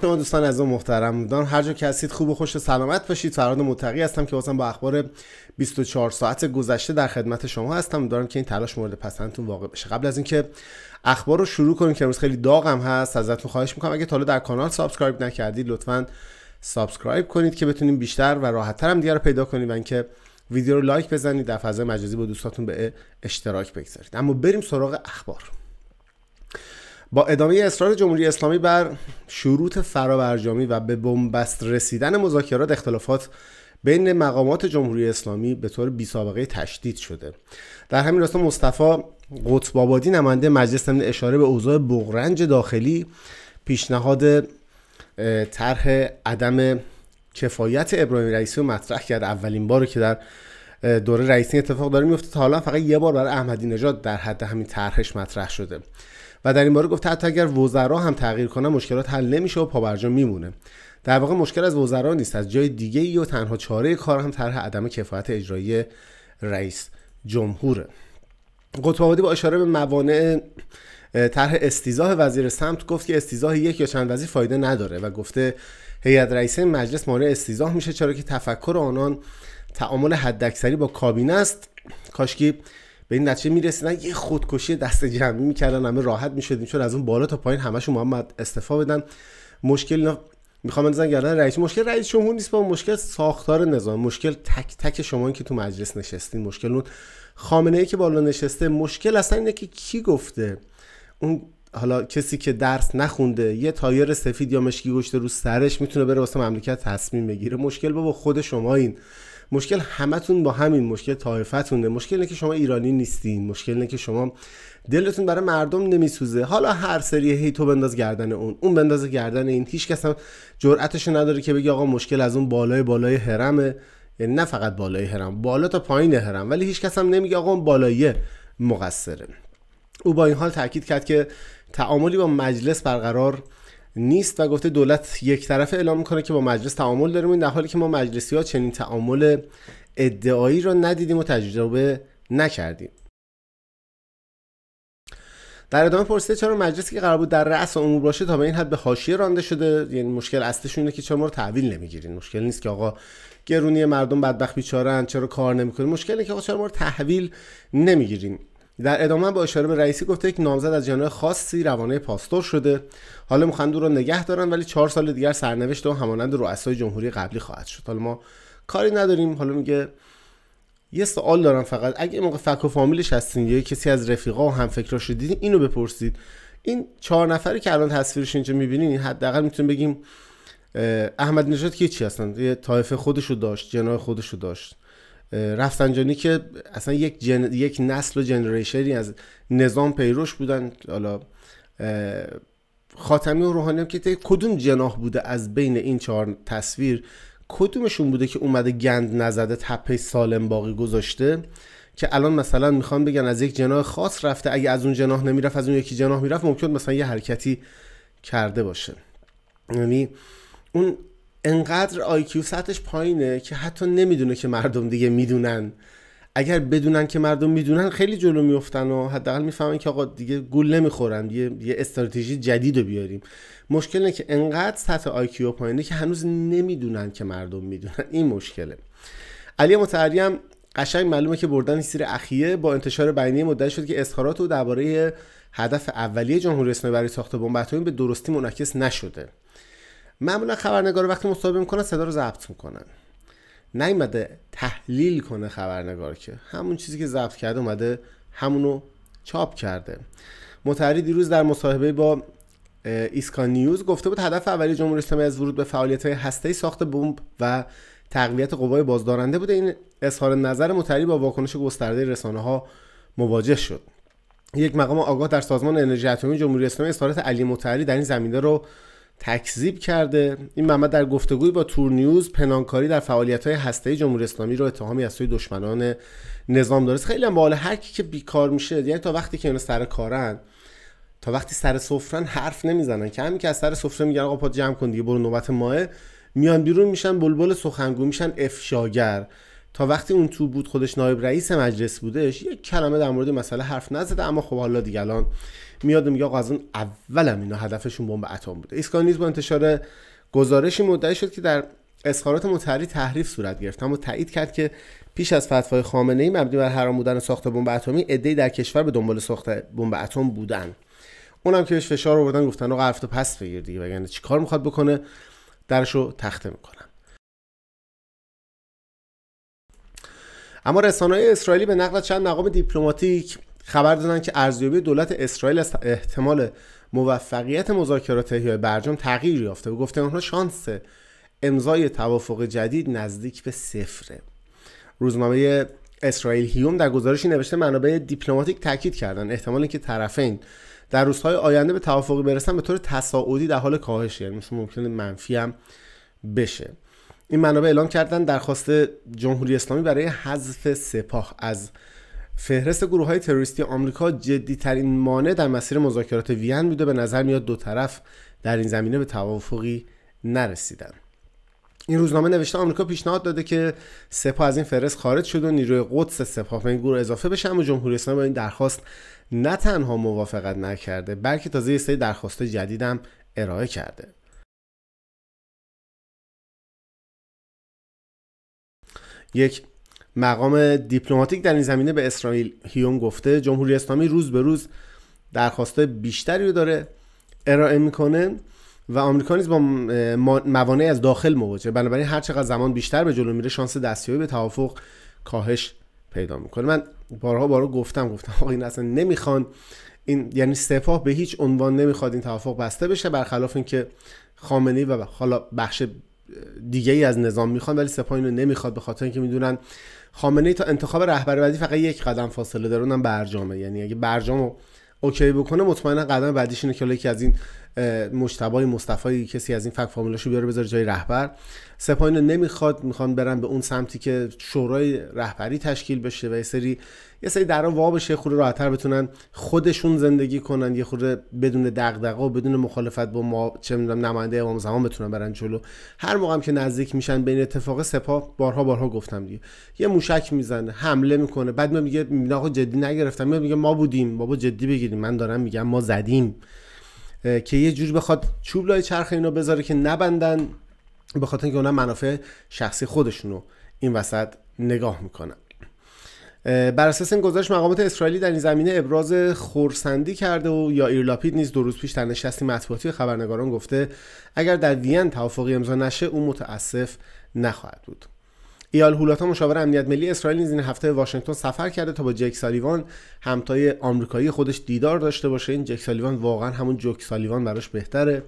شما دوستان از اون محترم بودان هر جا که هستید خوب و خوش و سلامت باشید فراد متقی هستم که بازم با اخبار 24 ساعت گذشته در خدمت شما هستم دارم که این تلاش مورد پسندتون واقع بشه قبل از اینکه اخبار رو شروع کنیم که امروز خیلی داغم هست ازتون خواهش میکنم اگه تا در کانال سابسکرایب نکردید لطفا سابسکرایب کنید که بتونیم بیشتر و راحتتر هم دیگر رو پیدا کنید و اینکه ویدیو رو لایک بزنید در فضای مجازی با دوستاتون به اشتراک بگذارید اما بریم سراغ اخبار با ادامه اصرار جمهوری اسلامی بر شروط فرابرجامی و به بنبست رسیدن مذاکرات اختلافات بین مقامات جمهوری اسلامی به طور بی سابقه تشدید شده در همین راستا مصطفی قطب آبادی نماینده مجلس ضمن اشاره به اوضاع بغرنج داخلی پیشنهاد طرح عدم کفایت ابراهیم رئیسی رو مطرح کرد اولین بار که در دوره رئیسی اتفاق داره میفته تا حالا فقط یه بار برای احمدی نژاد در حد همین طرحش مطرح شده و در این باره گفته حتی اگر وزرا هم تغییر کنن مشکلات حل نمیشه و پابرجا میمونه در واقع مشکل از وزرا نیست از جای دیگه ای و تنها چاره کار هم طرح عدم کفایت اجرایی رئیس جمهوره قطب با اشاره به موانع طرح استیزاه وزیر سمت گفت که استیزاه یک یا چند وزیر فایده نداره و گفته هیئت رئیسه مجلس مانع استیزاه میشه چرا که تفکر آنان تعامل حداکثری با کابینه است کاشکی به این نتیجه میرسیدن یه خودکشی دست جمعی میکردن همه راحت میشدیم چون از اون بالا تا پایین همشون محمد استفا بدن مشکل میخوام بزنم گردن رئیس مشکل رئیس جمهور نیست با مشکل ساختار نظام مشکل تک تک شما که تو مجلس نشستین مشکل اون خامنه ای که بالا نشسته مشکل اصلا اینه که کی گفته اون حالا کسی که درس نخونده یه تایر سفید یا مشکی گشته رو سرش میتونه بره واسه مملکت تصمیم بگیره مشکل بابا خود شما این مشکل همتون با همین مشکل طایفتونه مشکل اینه که شما ایرانی نیستین مشکل اینه که شما دلتون برای مردم نمیسوزه حالا هر سری هی تو بنداز گردن اون اون بنداز گردن این هیچ کس هم جرأتش نداره که بگه آقا مشکل از اون بالای بالای حرمه یعنی نه فقط بالای حرم بالا تا پایین حرم ولی هیچ کس هم نمیگه آقا اون بالاییه مقصره او با این حال تاکید کرد که تعاملی با مجلس برقرار نیست و گفته دولت یک طرف اعلام میکنه که با مجلس تعامل داریم در حالی که ما مجلسی ها چنین تعامل ادعایی را ندیدیم و تجربه نکردیم در ادامه پرسیده چرا مجلسی که قرار بود در رأس امور باشه تا به این حد به حاشیه رانده شده یعنی مشکل اصلش اینه که چرا ما رو تحویل نمیگیریم مشکل نیست که آقا گرونی مردم بدبخت بیچارن چرا کار نمیکنین مشکل اینه که آقا چرا ما تحویل نمیگیرین در ادامه با اشاره به رئیسی گفته یک نامزد از جناح خاصی روانه پاستور شده حالا میخوان او رو نگه دارن ولی چهار سال دیگر سرنوشت و همانند رؤسای جمهوری قبلی خواهد شد حالا ما کاری نداریم حالا میگه یه سوال دارم فقط اگه موقع فک و فامیلش هستین یا کسی از رفیقا و همفکراش دیدین اینو بپرسید این چهار نفری که الان تصویرش اینجا میبینین حداقل میتونیم بگیم احمد نژاد چی هستن یه طایفه رو داشت خودش رو داشت رفسنجانی که اصلا یک, یک نسل و جنریشنی از نظام پیروش بودن حالا خاتمی و روحانی هم که کدوم جناح بوده از بین این چهار تصویر کدومشون بوده که اومده گند نزده تپه سالم باقی گذاشته که الان مثلا میخوان بگن از یک جناح خاص رفته اگه از اون جناح نمیرفت از اون یکی جناح میرفت ممکن مثلا یه حرکتی کرده باشه یعنی اون انقدر آیکیو سطحش پایینه که حتی نمیدونه که مردم دیگه میدونن اگر بدونن که مردم میدونن خیلی جلو میفتن و حداقل میفهمن که آقا دیگه گول نمیخورن یه, یه استراتژی جدید رو بیاریم مشکل اینه که انقدر سطح آیکیو پایینه که هنوز نمیدونن که مردم میدونن این مشکله علی متحری هم قشنگ معلومه که بردن سیر اخیه با انتشار بیانیه مدعی شد که اظهارات او درباره هدف اولیه جمهوری اسلامی برای ساخت بمب به درستی منعکس نشده معمولا خبرنگار وقتی مصاحبه میکنه صدا رو ضبط میکنن نیومده تحلیل کنه خبرنگار که همون چیزی که ضبط کرده اومده همونو چاپ کرده متحری دیروز در مصاحبه با ایسکان نیوز گفته بود هدف اولی جمهوری اسلامی از ورود به فعالیت های هسته ساخت بمب و تقویت قوای بازدارنده بوده این اظهار نظر متری با واکنش گسترده رسانه ها مواجه شد یک مقام آگاه در سازمان انرژی اتمی جمهوری اسلامی اظهارات علی متری در این زمینه رو تکذیب کرده این محمد در گفتگوی با تور نیوز پنانکاری در های هسته جمهوری اسلامی رو اتهامی از سوی دشمنان نظام دارست خیلی هم هرکی هر کی که بیکار میشه یعنی تا وقتی که اینا سر کارن تا وقتی سر سفرن حرف نمیزنن که همین که از سر سفره میگن آقا پات جمع کن دیگه برو نوبت ماه میان بیرون میشن بلبل سخنگو میشن افشاگر تا وقتی اون تو بود خودش نایب رئیس مجلس بودش یک کلمه در مورد مسئله حرف نزده اما خب حالا دیگه الان میاد میگه آقا از اون اولم اینا هدفشون بمب اتم بوده اسکانیز با انتشار گزارشی مدعی شد که در اظهارات متحری تحریف صورت گرفت اما تایید کرد که پیش از فتوای خامنه ای مبنی بر حرام بودن ساخت بمب اتمی عده‌ای در کشور به دنبال ساخت بمب اتم بودن اونم که بهش فشار آوردن گفتن آقا حرفتو پس بگیر دیگه وگرنه چیکار میخواد بکنه درشو تخته میکنن اما رسانه‌های اسرائیلی به نقل چند مقام دیپلماتیک خبر دادن که ارزیابی دولت اسرائیل از احتمال موفقیت مذاکرات احیای برجام تغییر یافته و گفته اونها شانس امضای توافق جدید نزدیک به صفره روزنامه اسرائیل هیوم در گزارشی نوشته منابع دیپلماتیک تاکید کردن احتمال اینکه طرفین در روزهای آینده به توافقی برسن به طور تصاعدی در حال کاهش یعنی مثل ممکنه منفی هم بشه این منابع اعلام کردن درخواست جمهوری اسلامی برای حذف سپاه از فهرست گروه های تروریستی آمریکا جدی ترین مانع در مسیر مذاکرات وین بوده به نظر میاد دو طرف در این زمینه به توافقی نرسیدن این روزنامه نوشته آمریکا پیشنهاد داده که سپاه از این فهرست خارج شد و نیروی قدس سپاه به این گروه اضافه بشه اما جمهوری اسلامی با این درخواست نه تنها موافقت نکرده بلکه تازه یه سری درخواست جدیدم ارائه کرده یک مقام دیپلماتیک در این زمینه به اسرائیل هیون گفته جمهوری اسلامی روز به روز درخواست بیشتری رو داره ارائه میکنه و آمریکا نیز با موانعی از داخل مواجه بنابراین هر چقدر زمان بیشتر به جلو میره شانس دستیابی به توافق کاهش پیدا میکنه من بارها بارها گفتم گفتم آقا این اصلا نمیخوان این یعنی سپاه به هیچ عنوان نمیخواد این توافق بسته بشه برخلاف اینکه خامنه‌ای و حالا بخش دیگه ای از نظام میخوان ولی سپاه اینو نمیخواد به خاطر اینکه میدونن خامنه ای تا انتخاب رهبر بعدی فقط یک قدم فاصله داره اونم برجامه یعنی اگه برجامو اوکی بکنه مطمئنا قدم بعدیش اینه که یکی از این مشتبای مصطفی کسی از این فک فامیلاشو بیاره بذاره جای رهبر سپاهین نمیخواد میخوان برن به اون سمتی که شورای رهبری تشکیل بشه و یه سری یه سری درا وا بشه خوره راحتتر بتونن خودشون زندگی کنن یه خوره بدون دغدغه و بدون مخالفت با ما چه میدونم نماینده امام زمان بتونن برن جلو هر موقع هم که نزدیک میشن به این اتفاق سپاه بارها بارها گفتم دیگه یه موشک میزنه حمله میکنه بعد میگه میگه آقا جدی نگرفتم میگه ما بودیم بابا جدی بگیریم من دارم میگم ما زدیم که یه جور بخواد چوب لای چرخ اینو بذاره که نبندن به خاطر اینکه اونا منافع شخصی خودشونو این وسط نگاه میکنن بر اساس این گزارش مقامات اسرائیلی در این زمینه ابراز خورسندی کرده و یا ایرلاپید نیز دو روز پیش در نشستی مطبوعاتی خبرنگاران گفته اگر در وین توافقی امضا نشه او متاسف نخواهد بود ایال هولاتا مشاور امنیت ملی اسرائیل نیز این هفته به واشنگتن سفر کرده تا با جک سالیوان همتای آمریکایی خودش دیدار داشته باشه این جک سالیوان واقعا همون جک سالیوان براش بهتره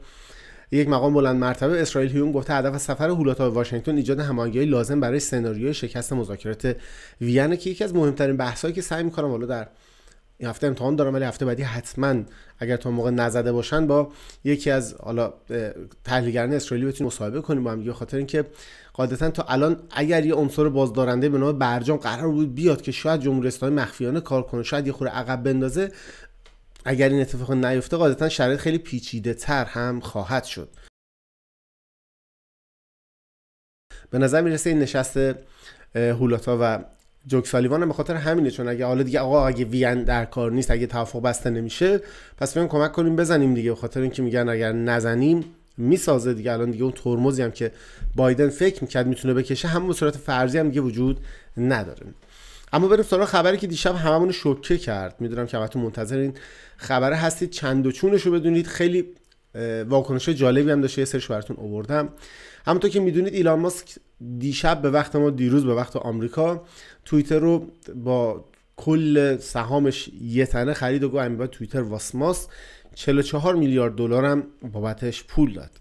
یک مقام بلند مرتبه اسرائیل هیون گفته هدف سفر هولاتا به واشنگتن ایجاد هماهنگی لازم برای سناریوی شکست مذاکرات وین که یکی از مهمترین بحثایی که سعی می‌کنم حالا در این هفته امتحان دارم ولی هفته بعدی حتما اگر تا موقع نزده باشن با یکی از حالا تحلیلگران اسرائیلی بتونیم مصاحبه کنیم با هم دیگه خاطر اینکه قاعدتا تا الان اگر یه عنصر بازدارنده به نام برجام قرار بود بیاد که شاید جمهوری اسلامی مخفیانه کار کنه شاید یه خورده عقب بندازه اگر این اتفاق نیفته قاعدتا شرایط خیلی پیچیده تر هم خواهد شد به نظر میرسه این نشست هولاتا و جوک سالیوان به خاطر همینه چون اگه حالا دیگه آقا اگه وین در کار نیست اگه توافق بسته نمیشه پس بریم کمک کنیم بزنیم دیگه به خاطر اینکه میگن اگر نزنیم میسازه دیگه الان دیگه اون ترمزی هم که بایدن فکر میکرد میتونه بکشه همون به صورت فرضی هم دیگه وجود نداره اما بریم سراغ خبری که دیشب هممون شوکه کرد میدونم که البته منتظر این خبره هستید چند و چونش رو بدونید خیلی واکنش جالبی هم داشته یه سرش براتون آوردم همونطور که میدونید ایلان ماسک دیشب به وقت ما دیروز به وقت آمریکا توییتر رو با کل سهامش یه تنه خرید و گفت امین توییتر واسماس 44 میلیارد دلار هم بابتش پول داد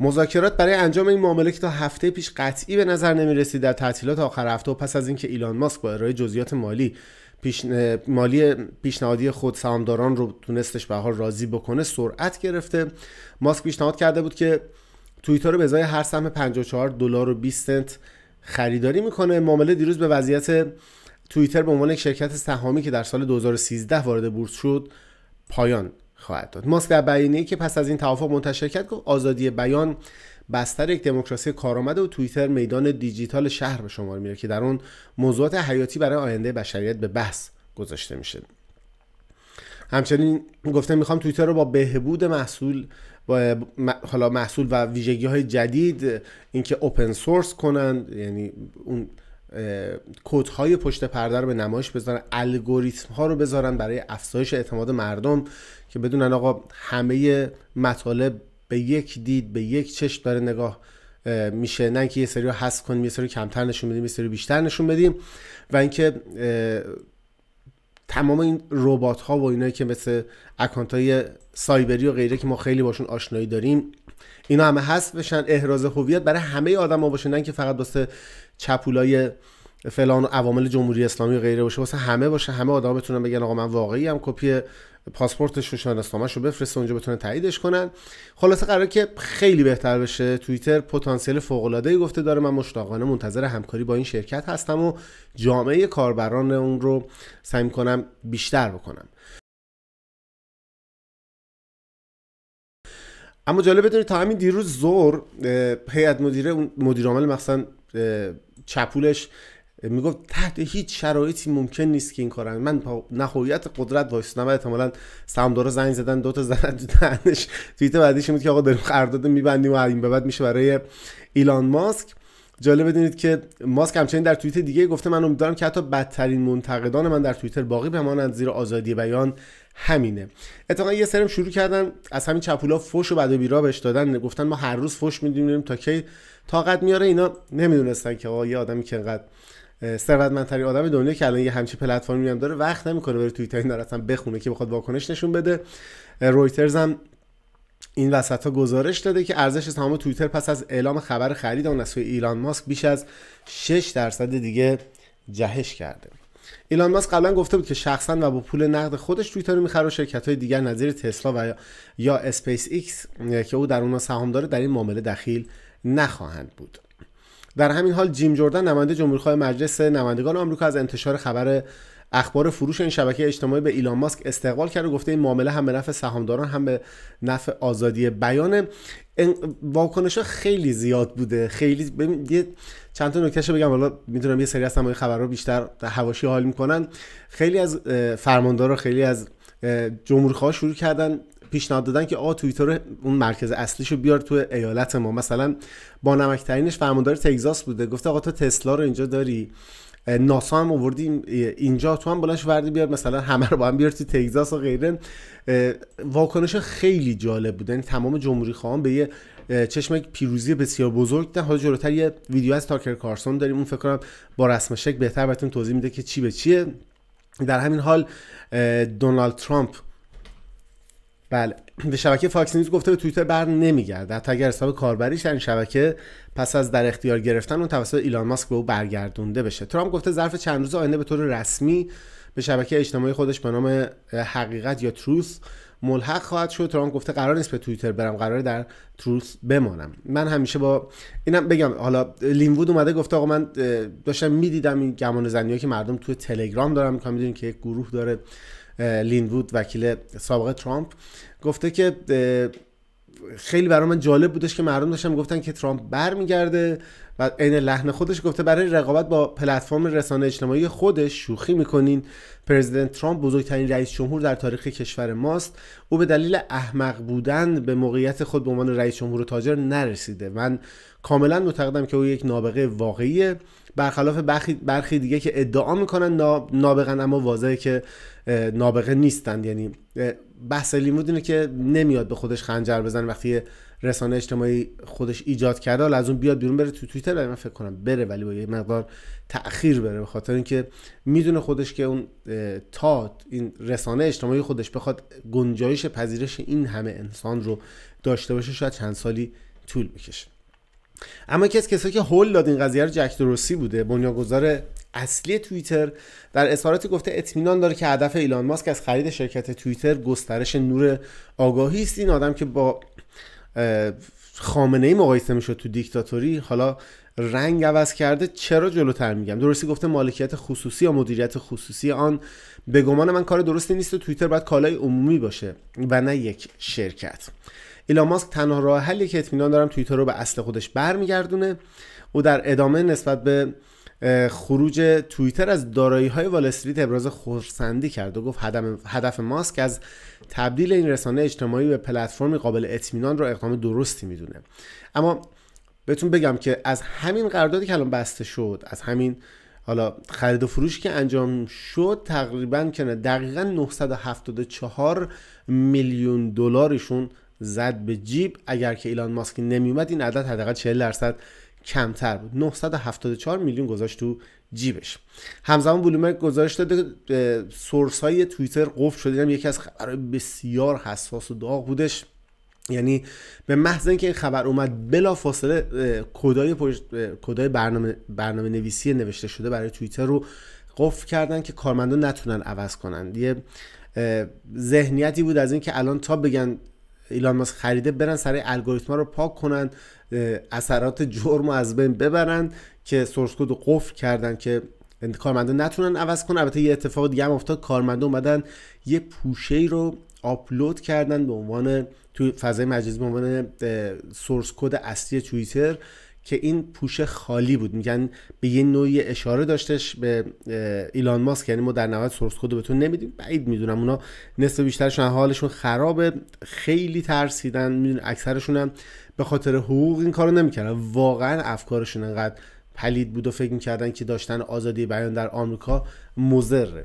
مذاکرات برای انجام این معامله که تا هفته پیش قطعی به نظر نمی رسید در تعطیلات آخر هفته و پس از اینکه ایلان ماسک با ارائه جزئیات مالی پیش... مالی پیشنهادی خود سهامداران رو تونستش به حال راضی بکنه سرعت گرفته ماسک پیشنهاد کرده بود که توییتر رو به ازای هر سهم 54 دلار و 20 سنت خریداری میکنه معامله دیروز به وضعیت توییتر به عنوان یک شرکت سهامی که در سال 2013 وارد بورس شد پایان خواهد داد ماسک در بیانیه‌ای که پس از این توافق منتشر کرد گفت آزادی بیان بستر یک دموکراسی کارآمد و توییتر میدان دیجیتال شهر به شمار میره که در اون موضوعات حیاتی برای آینده بشریت به بحث گذاشته میشه همچنین گفته میخوام توییتر رو با بهبود محصول حالا محصول و ویژگی های جدید اینکه اوپن سورس کنن یعنی اون کد های پشت پرده رو به نمایش بذارن الگوریتم ها رو بذارن برای افزایش اعتماد مردم که بدونن آقا همه مطالب به یک دید به یک چشم داره نگاه میشه نه که یه سری رو حذف کنیم یه سری کمتر نشون بدیم یه سری بیشتر نشون بدیم و اینکه تمام این ربات ها و اینایی که مثل اکانت های سایبری و غیره که ما خیلی باشون آشنایی داریم اینا همه هست بشن احراز هویت برای همه آدما باشه نه که فقط واسه چپولای فلان و عوامل جمهوری اسلامی و غیره باشه واسه همه باشه همه آدما بتونن بگن آقا من واقعی هم کپی پاسپورتش و شناسنامه‌ش رو بفرست اونجا بتونن تاییدش کنن خلاصه قراره که خیلی بهتر بشه توییتر پتانسیل فوق‌العاده‌ای گفته داره من مشتاقانه منتظر همکاری با این شرکت هستم و جامعه کاربران اون رو سعی کنم بیشتر بکنم اما جالب بدونید تا همین دیروز زور هیئت مدیره اون مدیر عامل مثلا چپولش میگفت تحت هیچ شرایطی ممکن نیست که این کارن من نهایت قدرت وایس و احتمالا سهامدارا زنگ زدن دو تا زدن دهنش توییت بعدیش بود که آقا داریم قرارداد میبندیم و این به بعد میشه برای ایلان ماسک جالب بدونید که ماسک همچنین در توییت دیگه گفته من امیدوارم که حتی بدترین منتقدان من در توییتر باقی بمانند زیر آزادی بیان همینه اتفاقا یه سرم شروع کردن از همین چپولا فوش و بعد و بیرا بهش دادن گفتن ما هر روز فوش میدونیم تا کی طاقت میاره اینا نمیدونستن که آقا یه آدمی که انقدر ثروتمندترین آدم دنیا که الان یه همچی پلتفرمی هم داره وقت نمیکنه بره توییتر اینا اصلا بخونه که بخواد واکنش نشون بده رویترز هم این وسط ها گزارش داده که ارزش سهام توییتر پس از اعلام خبر خرید اون از سوی ایلان ماسک بیش از 6 درصد دیگه جهش کرده ایلان ماسک قبلا گفته بود که شخصا و با پول نقد خودش توییتر رو میخره و شرکت های دیگر نظیر تسلا و یا اسپیس ایکس که او در اونها سهام داره در این معامله دخیل نخواهند بود در همین حال جیم جوردن نماینده جمهوری مجلس نمایندگان آمریکا از انتشار خبر اخبار فروش این شبکه اجتماعی به ایلان ماسک استقبال کرد و گفته این معامله هم به نفع سهامداران هم به نفع آزادی بیان واکنش ها خیلی زیاد بوده خیلی ببین یه چند تا نکتهشو بگم حالا میتونم یه سری از این خبرها بیشتر حواشی حال میکنن خیلی از فرماندارا خیلی از جمهورخواه شروع کردن پیشنهاد دادن که آقا توییتر اون مرکز اصلیشو بیار تو ایالت ما مثلا با نمکترینش فرماندار تگزاس بوده گفته آقا تو تسلا رو اینجا داری ناسا هم آوردی اینجا تو هم بلنش وردی بیار مثلا همه رو با هم بیار تگزاس و غیره واکنش خیلی جالب بود یعنی تمام جمهوری خواهان به یه چشم پیروزی بسیار بزرگ ده حالا جلوتر یه ویدیو از تاکر کارسون داریم اون فکر کنم با رسم شک بهتر براتون توضیح میده که چی به چیه در همین حال دونالد ترامپ بله به شبکه فاکس نیوز گفته به توییتر بر نمیگرده حتی اگر حساب کاربریش در این شبکه پس از در اختیار گرفتن اون توسط ایلان ماسک به او برگردونده بشه ترامپ گفته ظرف چند روز آینده به طور رسمی به شبکه اجتماعی خودش به نام حقیقت یا تروس ملحق خواهد شد ترامپ گفته قرار نیست به توییتر برم قراره در تروس بمانم من همیشه با اینم بگم حالا لینوود اومده گفته آقا من داشتم میدیدم این گمان که مردم توی تلگرام دارم میکنم که یک گروه داره لینوود وکیل سابق ترامپ گفته که خیلی برای من جالب بودش که مردم داشتم گفتن که ترامپ برمیگرده و عین لحن خودش گفته برای رقابت با پلتفرم رسانه اجتماعی خودش شوخی میکنین پرزیدنت ترامپ بزرگترین رئیس جمهور در تاریخ کشور ماست او به دلیل احمق بودن به موقعیت خود به عنوان رئیس جمهور و تاجر نرسیده من کاملا معتقدم که او یک نابغه واقعیه برخلاف برخی دیگه که ادعا میکنن نابغن اما واضحه که نابغه نیستند یعنی بحث لیمود اینه که نمیاد به خودش خنجر بزن وقتی رسانه اجتماعی خودش ایجاد کرده حالا از اون بیاد بیرون بره تو توییتر من فکر کنم بره ولی با یه مقدار تاخیر بره به خاطر اینکه میدونه خودش که اون تا این رسانه اجتماعی خودش بخواد گنجایش پذیرش این همه انسان رو داشته باشه شاید چند سالی طول بکشه اما یکی از کسایی که هول داد این قضیه رو جک دروسی بوده بنیانگذار اصلی توییتر در اظهاراتی گفته اطمینان داره که هدف ایلان ماسک از خرید شرکت توییتر گسترش نور آگاهی است این آدم که با خامنه ای مقایسه میشد تو دیکتاتوری حالا رنگ عوض کرده چرا جلوتر میگم درستی گفته مالکیت خصوصی یا مدیریت خصوصی آن به گمان من کار درستی نیست و توییتر باید کالای عمومی باشه و نه یک شرکت ایلان ماسک تنها راه حلی که اطمینان دارم توییتر رو به اصل خودش برمیگردونه او در ادامه نسبت به خروج توییتر از دارایی های وال استریت ابراز خورسندی کرد و گفت هدف ماسک از تبدیل این رسانه اجتماعی به پلتفرمی قابل اطمینان را اقدام درستی میدونه اما بهتون بگم که از همین قراردادی که الان بسته شد از همین حالا خرید و فروش که انجام شد تقریبا که دقیقا 974 میلیون دلارشون زد به جیب اگر که ایلان ماسک نمیومد این عدد حداقل 40 درصد کمتر بود 974 میلیون گذاشت تو جیبش همزمان بلومبرگ گزارش داده سورس های توییتر قفل شده یکی از خبرهای بسیار حساس و داغ بودش یعنی به محض اینکه این خبر اومد بلا فاصله کدای کدای برنامه برنامه نویسی نوشته شده برای توییتر رو قفل کردن که کارمندان نتونن عوض کنن یه ذهنیتی بود از اینکه الان تا بگن ایلان ماسک خریده برن سر الگوریتما رو پاک کنن اثرات جرم رو از بین ببرن که سورس کد رو قفل کردن که کارمندان نتونن عوض کنن البته یه اتفاق دیگه هم افتاد کارمندان اومدن یه پوشه ای رو آپلود کردن به عنوان تو فضای مجازی به عنوان سورس کد اصلی توییتر که این پوشه خالی بود میگن به یه نوعی اشاره داشتش به ایلان ماسک یعنی ما در نهایت سورس کد به تو نمیدیم بعید میدونم اونا نصف بیشترشون حالشون خرابه خیلی ترسیدن میدون اکثرشون هم به خاطر حقوق این کارو نمیکردن واقعا افکارشون انقدر پلید بود و فکر میکردن که داشتن آزادی بیان در آمریکا مضره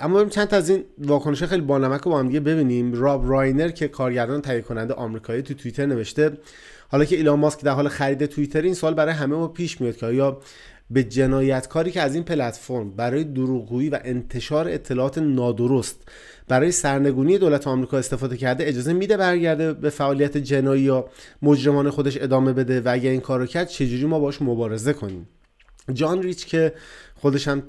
اما بریم چند تا از این واکنش خیلی بانمک رو با هم دیگه ببینیم راب راینر که کارگردان تهیه کننده آمریکایی تو توییتر نوشته حالا که ایلان ماسک در حال خرید توییتر این سال برای همه ما پیش میاد که آیا به جنایتکاری که از این پلتفرم برای دروغگویی و انتشار اطلاعات نادرست برای سرنگونی دولت آمریکا استفاده کرده اجازه میده برگرده به فعالیت جنایی یا مجرمان خودش ادامه بده و اگر این کارو کرد چجوری ما باش مبارزه کنیم جان ریچ که خودش هم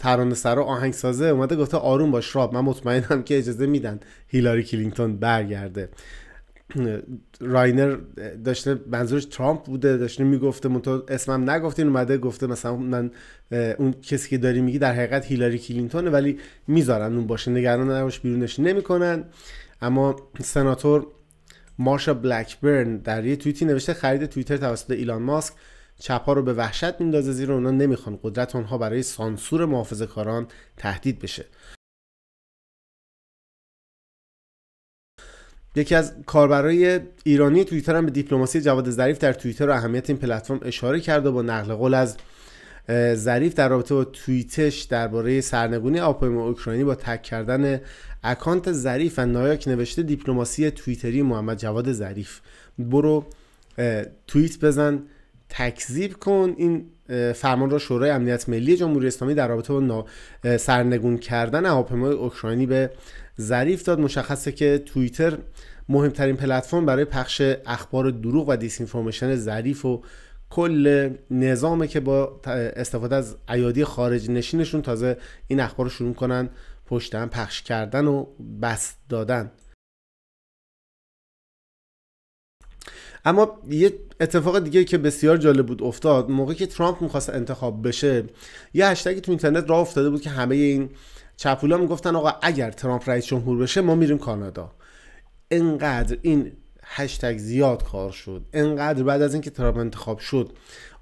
و آهنگ سازه اومده گفته آروم باش راب من مطمئنم که اجازه میدن هیلاری کلینتون برگرده راینر داشته منظورش ترامپ بوده داشته میگفته تو اسمم نگفتین اومده گفته مثلا من اون کسی که داری میگی در حقیقت هیلاری کلینتونه ولی میذارن اون باشه نگران نباش بیرونش نمیکنن اما سناتور مارشا بلکبرن در یه توییتی نوشته خرید توییتر توسط ایلان ماسک ها رو به وحشت میندازه زیرا اونا نمیخوان قدرت اونها برای سانسور محافظه کاران تهدید بشه یکی از کاربرای ایرانی توییتر هم به دیپلماسی جواد ظریف در توییتر و اهمیت این پلتفرم اشاره کرد و با نقل قول از ظریف در رابطه با توییتش درباره سرنگونی آپایم اوکراینی با تک کردن اکانت ظریف و نایاک نوشته دیپلماسی توییتری محمد جواد ظریف برو توییت بزن تکذیب کن این فرمان را شورای امنیت ملی جمهوری اسلامی در رابطه با سرنگون کردن هواپیمای اوکراینی به ظریف داد مشخصه که توییتر مهمترین پلتفرم برای پخش اخبار دروغ و اینفورمیشن ظریف و کل نظامه که با استفاده از ایادی خارج نشینشون تازه این اخبار رو شروع کنن پشتن پخش کردن و بست دادن اما یه اتفاق دیگه که بسیار جالب بود افتاد موقعی که ترامپ میخواست انتخاب بشه یه هشتگی تو اینترنت راه افتاده بود که همه این چپولا میگفتن آقا اگر ترامپ رئیس جمهور بشه ما میریم کانادا انقدر این هشتگ زیاد کار شد انقدر بعد از اینکه ترامپ انتخاب شد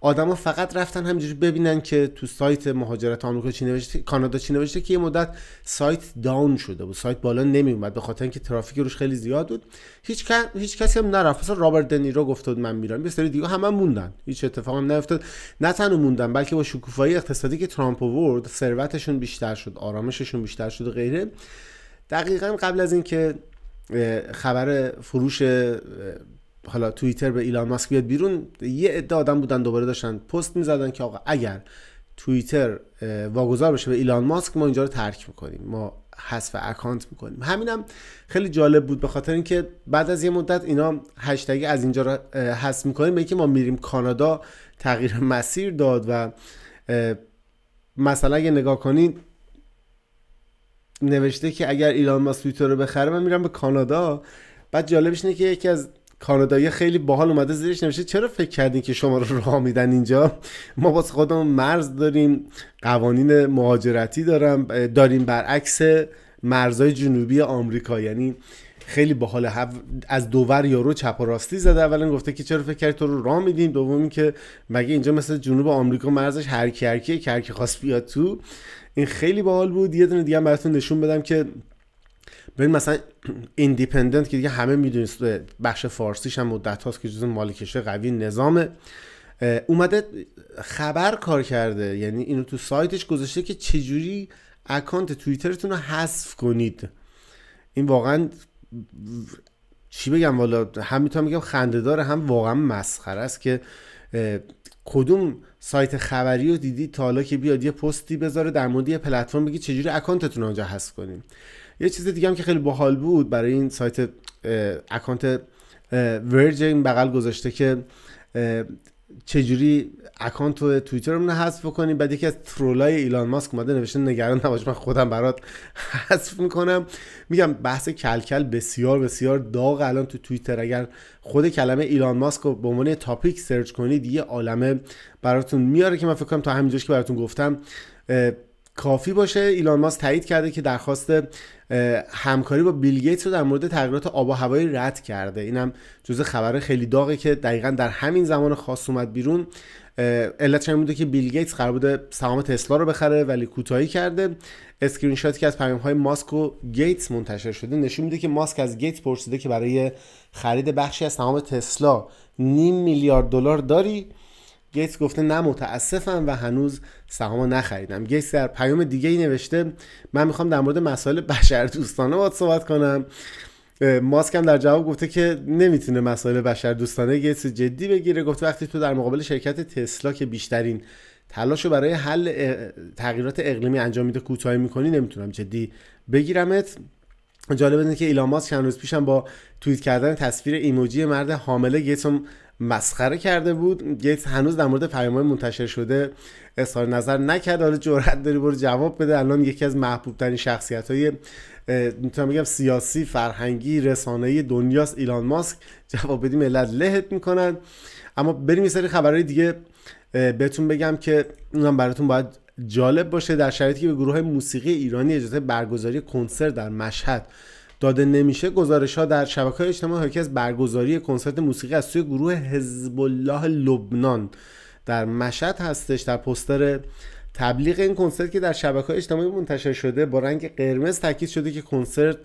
آدما فقط رفتن همینجوری ببینن که تو سایت مهاجرت آمریکا چی نوشته کانادا چی نوشته که یه مدت سایت داون شده بود سایت بالا نمی اومد به خاطر اینکه ترافیک روش خیلی زیاد بود هیچ, کس... هیچ کسی هم نرفت مثلا رابرت دنیرو گفت من میرم یه سری دیگه همه موندن هیچ اتفاق هم نیفتاد نه تنها موندن بلکه با شکوفایی اقتصادی که ترامپ آورد ثروتشون بیشتر شد آرامششون بیشتر شد و غیره دقیقا قبل از اینکه خبر فروش حالا توییتر به ایلان ماسک بیاد بیرون یه عده آدم بودن دوباره داشتن پست میزدن که آقا اگر توییتر واگذار بشه به ایلان ماسک ما اینجا رو ترک میکنیم ما حذف اکانت میکنیم همینم خیلی جالب بود به خاطر اینکه بعد از یه مدت اینا هشتگی از اینجا رو حذف میکنیم به اینکه ما میریم کانادا تغییر مسیر داد و مثلا اگه نگاه کنین نوشته که اگر ایلان ماسک توییتر رو بخره من میرم به کانادا بعد جالبش اینه که یکی از کانادایی خیلی باحال اومده زیرش نمیشه چرا فکر کردین که شما رو راه میدن اینجا ما باز خودمون مرز داریم قوانین مهاجرتی دارم داریم برعکس مرزهای جنوبی آمریکا یعنی خیلی باحال از دوور یارو چپ و راستی زده اولا گفته که چرا فکر کردی تو رو راه میدیم دومی که مگه اینجا مثل جنوب آمریکا مرزش هر کی هر کی خواست بیاد تو این خیلی باحال بود یه دونه دیگه براتون نشون بدم که ببین مثلا ایندیپندنت که دیگه همه میدونید بخش فارسیش هم مدت هاست که جزو مالکش قوی نظامه اومده خبر کار کرده یعنی اینو تو سایتش گذاشته که چجوری اکانت توییترتون رو حذف کنید این واقعا چی بگم والا هم میتونم بگم خندهدار هم واقعا مسخره است که کدوم سایت خبری رو دیدی تا حالا که بیاد یه پستی بذاره در مورد یه پلتفرم بگی چجوری اکانتتون آنجا حذف کنیم یه چیز دیگه هم که خیلی باحال بود برای این سایت اکانت ورج این بغل گذاشته که چجوری اکانت تو رو حذف کنیم بعد یکی از ترولای ایلان ماسک اومده نوشته نگران نباش من خودم برات حذف میکنم میگم بحث کلکل بسیار بسیار داغ الان تو توییتر اگر خود کلمه ایلان ماسک رو به عنوان تاپیک سرچ کنید یه عالمه براتون میاره که من فکر کنم تا همینجاش که براتون گفتم کافی باشه ایلان ماسک تایید کرده که درخواست همکاری با بیل گیتس رو در مورد تغییرات آب و هوایی رد کرده اینم جزء خبر خیلی داغه که دقیقا در همین زمان خاص اومد بیرون علت بوده که بیل گیتس قرار بوده سهام تسلا رو بخره ولی کوتاهی کرده اسکرین شاتی که از پیام های ماسک و گیتس منتشر شده نشون میده که ماسک از گیتس پرسیده که برای خرید بخشی از سهام تسلا نیم میلیارد دلار داری گیتس گفته نه متاسفم و هنوز سهامو نخریدم گیتس در پیام دیگه ای نوشته من میخوام در مورد مسائل بشر دوستانه باید صحبت کنم ماسک هم در جواب گفته که نمیتونه مسائل بشر دوستانه گیتس جدی بگیره گفته وقتی تو در مقابل شرکت تسلا که بیشترین تلاش رو برای حل تغییرات اقلیمی انجام میده کوتاهی میکنی نمیتونم جدی بگیرمت جالب اینه که ایلان ماسک چند روز پیشم با توییت کردن تصویر ایموجی مرد حامله گیتس مسخره کرده بود گیتس هنوز در مورد پیامهای منتشر شده اظهار نظر نکرد حالا جرأت داری برو جواب بده الان یکی از محبوب ترین شخصیت های میتونم بگم سیاسی فرهنگی رسانه‌ای دنیاست ایلان ماسک جواب بدی ملت لهت میکنن اما بریم یه سری خبرهای دیگه بهتون بگم که اونم براتون باید جالب باشه در شرایطی که به گروه های موسیقی ایرانی اجازه برگزاری کنسرت در مشهد داده نمیشه گزارش ها در شبکه های اجتماعی حاکی از برگزاری کنسرت موسیقی از سوی گروه حزب لبنان در مشهد هستش در پستر تبلیغ این کنسرت که در شبکه های اجتماعی منتشر شده با رنگ قرمز تاکید شده که کنسرت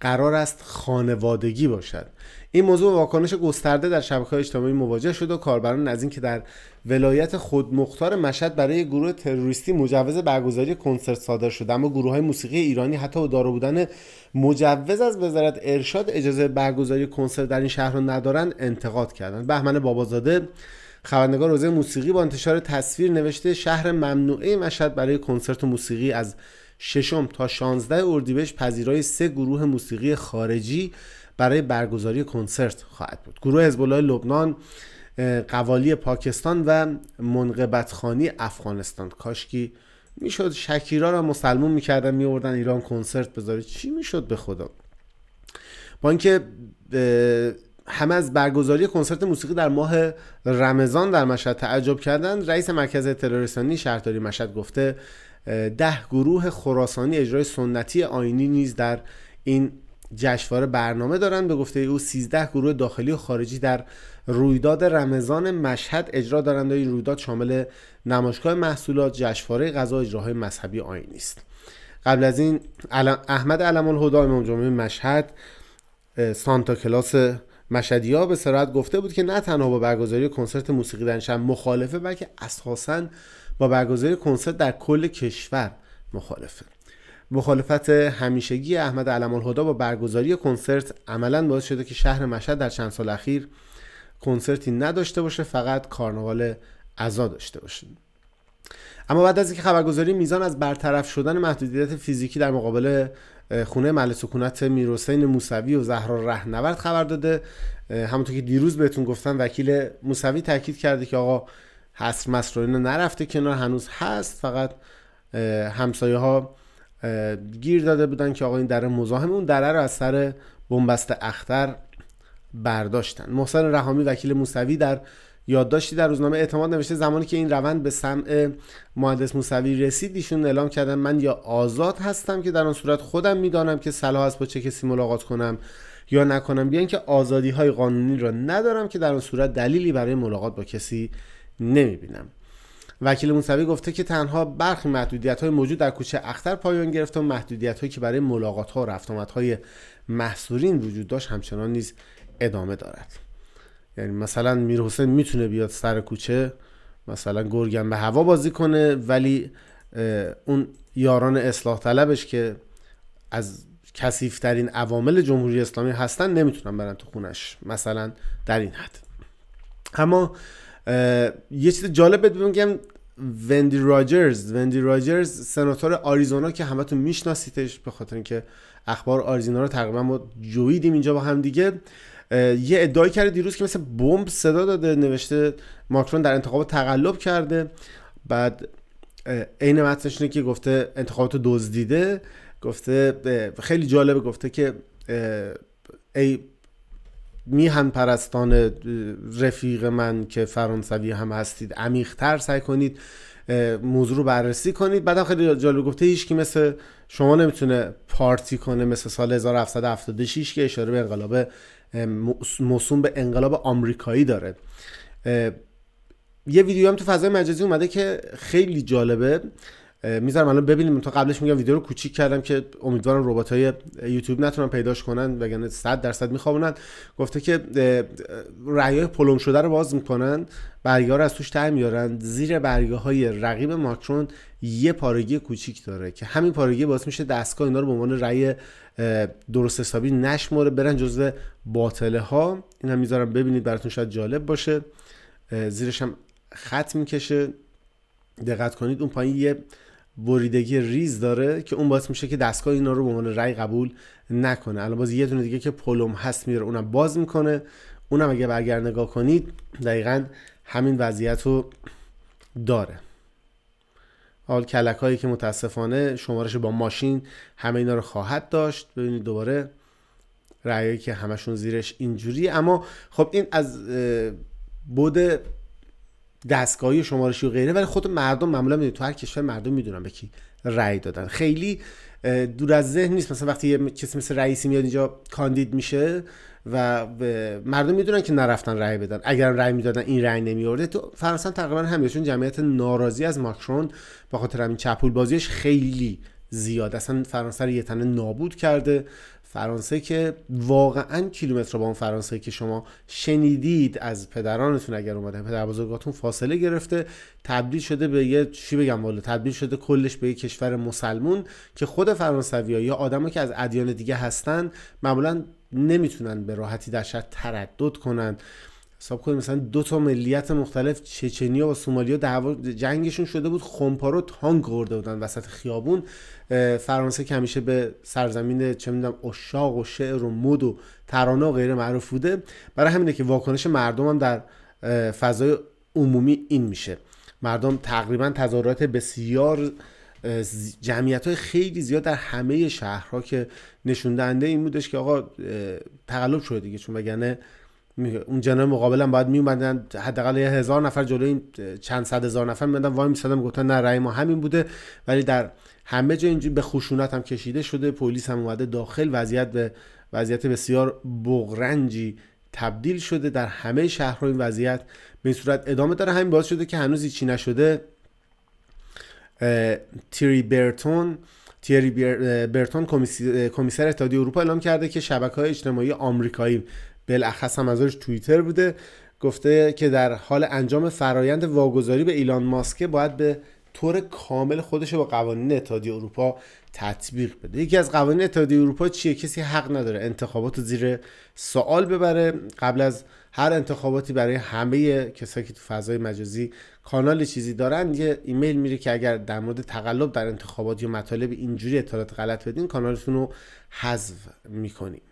قرار است خانوادگی باشد این موضوع واکنش گسترده در شبکه اجتماعی مواجه شد و کاربران از اینکه در ولایت خودمختار مشهد برای گروه تروریستی مجوز برگزاری کنسرت صادر شده اما گروه های موسیقی ایرانی حتی دارو بودن مجوز از وزارت ارشاد اجازه برگزاری کنسرت در این شهر را ندارند انتقاد کردند بهمن بابازاده خبرنگار روزه موسیقی با انتشار تصویر نوشته شهر ممنوعه مشهد برای کنسرت موسیقی از ششم تا 16 اردیبهشت پذیرای سه گروه موسیقی خارجی برای برگزاری کنسرت خواهد بود گروه حزب لبنان قوالی پاکستان و منقبتخانی افغانستان کاشکی میشد شکیرا را مسلمون میکردن میوردن ایران کنسرت بذاره چی میشد به خدا با اینکه همه از برگزاری کنسرت موسیقی در ماه رمضان در مشهد تعجب کردند رئیس مرکز اطلاع رسانی شهرداری مشهد گفته ده گروه خراسانی اجرای سنتی آینی نیز در این جشنواره برنامه دارند به گفته او 13 گروه داخلی و خارجی در رویداد رمضان مشهد اجرا دارند این رویداد شامل نمایشگاه محصولات جشنواره غذا اجراهای مذهبی آینی است قبل از این احمد علم الهدا امام جمعه مشهد سانتا کلاس مشهدی ها به سرعت گفته بود که نه تنها با برگزاری کنسرت موسیقی در مخالفه بلکه اساساً با برگزاری کنسرت در کل کشور مخالفه مخالفت همیشگی احمد علم الهدا با برگزاری کنسرت عملا باعث شده که شهر مشهد در چند سال اخیر کنسرتی نداشته باشه فقط کارنوال عزا داشته باشه اما بعد از اینکه خبرگزاری میزان از برطرف شدن محدودیت فیزیکی در مقابل خونه محل سکونت میرحسین موسوی و زهرا رهنورد خبر داده همونطور که دیروز بهتون گفتم وکیل موسوی تاکید کرده که آقا حصر مصر نرفته کنار هنوز هست فقط همسایه ها گیر داده بودن که آقا این در مزاحم اون دره رو از سر بنبست اختر برداشتن محسن رحامی وکیل موسوی در یادداشتی در روزنامه اعتماد نوشته زمانی که این روند به سمع مهندس موسوی رسید ایشون اعلام کردن من یا آزاد هستم که در آن صورت خودم میدانم که صلاح است با چه کسی ملاقات کنم یا نکنم بیان که آزادی های قانونی را ندارم که در آن صورت دلیلی برای ملاقات با کسی نمیبینم وکیل موسوی گفته که تنها برخی محدودیت های موجود در کوچه اختر پایان گرفت و محدودیت هایی که برای ملاقات ها و رفت های محصورین وجود داشت همچنان نیز ادامه دارد یعنی مثلا میر حسین میتونه بیاد سر کوچه مثلا گرگم به هوا بازی کنه ولی اون یاران اصلاح طلبش که از کسیفترین عوامل جمهوری اسلامی هستن نمیتونن برن تو خونش مثلا در این حد اما یه چیز جالب بهت میگم وندی راجرز وندی راجرز سناتور آریزونا که همتون میشناسیدش به خاطر اینکه اخبار آریزونا رو تقریبا ما جویدیم اینجا با هم دیگه یه ادعای کرده دیروز که مثل بمب صدا داده نوشته ماکرون در انتخاب تقلب کرده بعد عین متنش که گفته انتخابات دزدیده گفته خیلی جالبه گفته که ای میهن پرستان رفیق من که فرانسوی هم هستید عمیقتر سعی کنید موضوع رو بررسی کنید بعد خیلی جالب گفته هیچ که مثل شما نمیتونه پارتی کنه مثل سال 1776 که اشاره به انقلاب موسوم به انقلاب آمریکایی داره یه ویدیو هم تو فضای مجازی اومده که خیلی جالبه میذارم الان ببینیم تا قبلش میگم ویدیو رو کوچیک کردم که امیدوارم ربات های یوتیوب نتونن پیداش کنن وگرنه 100 درصد میخوابونن گفته که رایه پلم شده رو باز میکنن برگه رو از توش ته میارن زیر برگه های رقیب ماکرون یه پارگی کوچیک داره که همین پارگی باز میشه دستگاه اینا رو به عنوان رأی درست حسابی نشموره برن جزو باطله ها این هم میذارم ببینید براتون شاید جالب باشه زیرش هم خط میکشه دقت کنید اون پایین یه بریدگی ریز داره که اون باعث میشه که دستگاه اینا رو به عنوان رأی قبول نکنه الان باز یه دونه دیگه که پلم هست میره اونم باز میکنه اونم اگه برگر نگاه کنید دقیقا همین وضعیت رو داره حال کلک هایی که متاسفانه شمارش با ماشین همه اینا رو خواهد داشت ببینید دوباره رأیی که همشون زیرش اینجوری اما خب این از بود دستگاهی شمارشی و غیره ولی خود مردم معمولا میدونن تو هر کشور مردم میدونن به کی رأی دادن خیلی دور از ذهن نیست مثلا وقتی یه کسی مثل رئیسی میاد اینجا کاندید میشه و مردم میدونن که نرفتن رأی بدن اگر رأی میدادن این رأی نمیورده تو فرانسه تقریبا چون جمعیت ناراضی از ماکرون به خاطر همین چپول بازیش خیلی زیاد اصلا فرانسه رو یه تنه نابود کرده فرانسه که واقعا کیلومتر اون فرانسه که شما شنیدید از پدرانتون اگر اومدن پدر بزرگاتون فاصله گرفته تبدیل شده به یه چی بگم والا تبدیل شده کلش به یه کشور مسلمون که خود فرانسوی یا ها که از ادیان دیگه هستن معمولا نمیتونن به راحتی در تردد کنن حساب کنید مثلا دو تا ملیت مختلف چچنیا و سومالیا دعوا جنگشون شده بود خمپارو تانک خورده بودن وسط خیابون فرانسه که همیشه به سرزمین چه میدونم اشاق و شعر و مد و ترانه و غیر معروف بوده برای همینه که واکنش مردم هم در فضای عمومی این میشه مردم تقریبا تظاهرات بسیار جمعیت های خیلی زیاد در همه شهرها که نشون این بودش که آقا تقلب شده دیگه چون وگرنه اون جنرال مقابلم باید میومدن حداقل یه هزار نفر جلوی این چند صد هزار نفر میمدن وای میسادم گفتن نه رأی ما همین بوده ولی در همه جا اینجوری به خشونت هم کشیده شده پلیس هم اومده داخل وضعیت به وضعیت بسیار بغرنجی تبدیل شده در همه شهر این وضعیت به این صورت ادامه داره همین باعث شده که هنوز چی نشده تیری برتون تیری برتون کمیسر اتحادیه اروپا اعلام کرده که شبکه های اجتماعی آمریکایی بالاخص هم ازش توییتر بوده گفته که در حال انجام فرایند واگذاری به ایلان ماسکه باید به طور کامل خودش با قوانین اتحادیه اروپا تطبیق بده یکی از قوانین اتحادیه اروپا چیه کسی حق نداره انتخابات زیر سوال ببره قبل از هر انتخاباتی برای همه کسایی که تو فضای مجازی کانال چیزی دارن یه ایمیل میره که اگر در مورد تقلب در انتخابات یا مطالب اینجوری اطلاعات غلط بدین کانالتون رو حذف میکنیم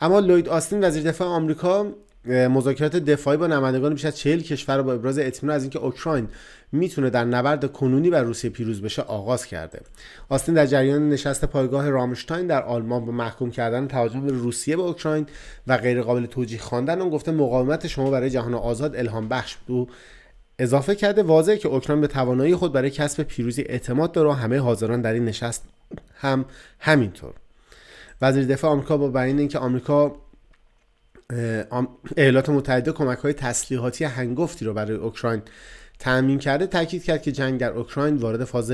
اما لوید آستین وزیر دفاع آمریکا مذاکرات دفاعی با نمایندگان بیش از 40 کشور با ابراز اطمینان از اینکه اوکراین میتونه در نبرد کنونی بر روسیه پیروز بشه آغاز کرده. آستین در جریان نشست پایگاه رامشتاین در آلمان به محکوم کردن تهاجم روسیه به اوکراین و غیرقابل توجیه خواندن اون گفته مقاومت شما برای جهان آزاد الهام بخش بود اضافه کرده واضحه که اوکراین به توانایی خود برای کسب پیروزی اعتماد داره و همه حاضران در این نشست هم همینطور وزیر دفاع آمریکا با بیان اینکه آمریکا ایالات متحده کمک های تسلیحاتی هنگفتی رو برای اوکراین تعمین کرده تاکید کرد که جنگ در اوکراین وارد فاز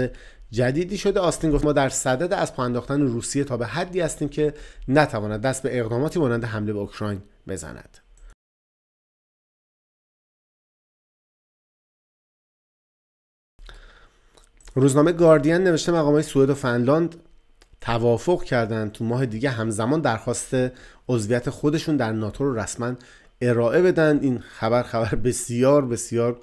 جدیدی شده آستین گفت ما در صدد از پانداختن روسیه تا به حدی هستیم که نتواند دست به اقداماتی مانند حمله به اوکراین بزند روزنامه گاردین نوشته مقامات سوئد و فنلاند توافق کردن تو ماه دیگه همزمان درخواست عضویت خودشون در ناتو رو رسما ارائه بدن این خبر خبر بسیار بسیار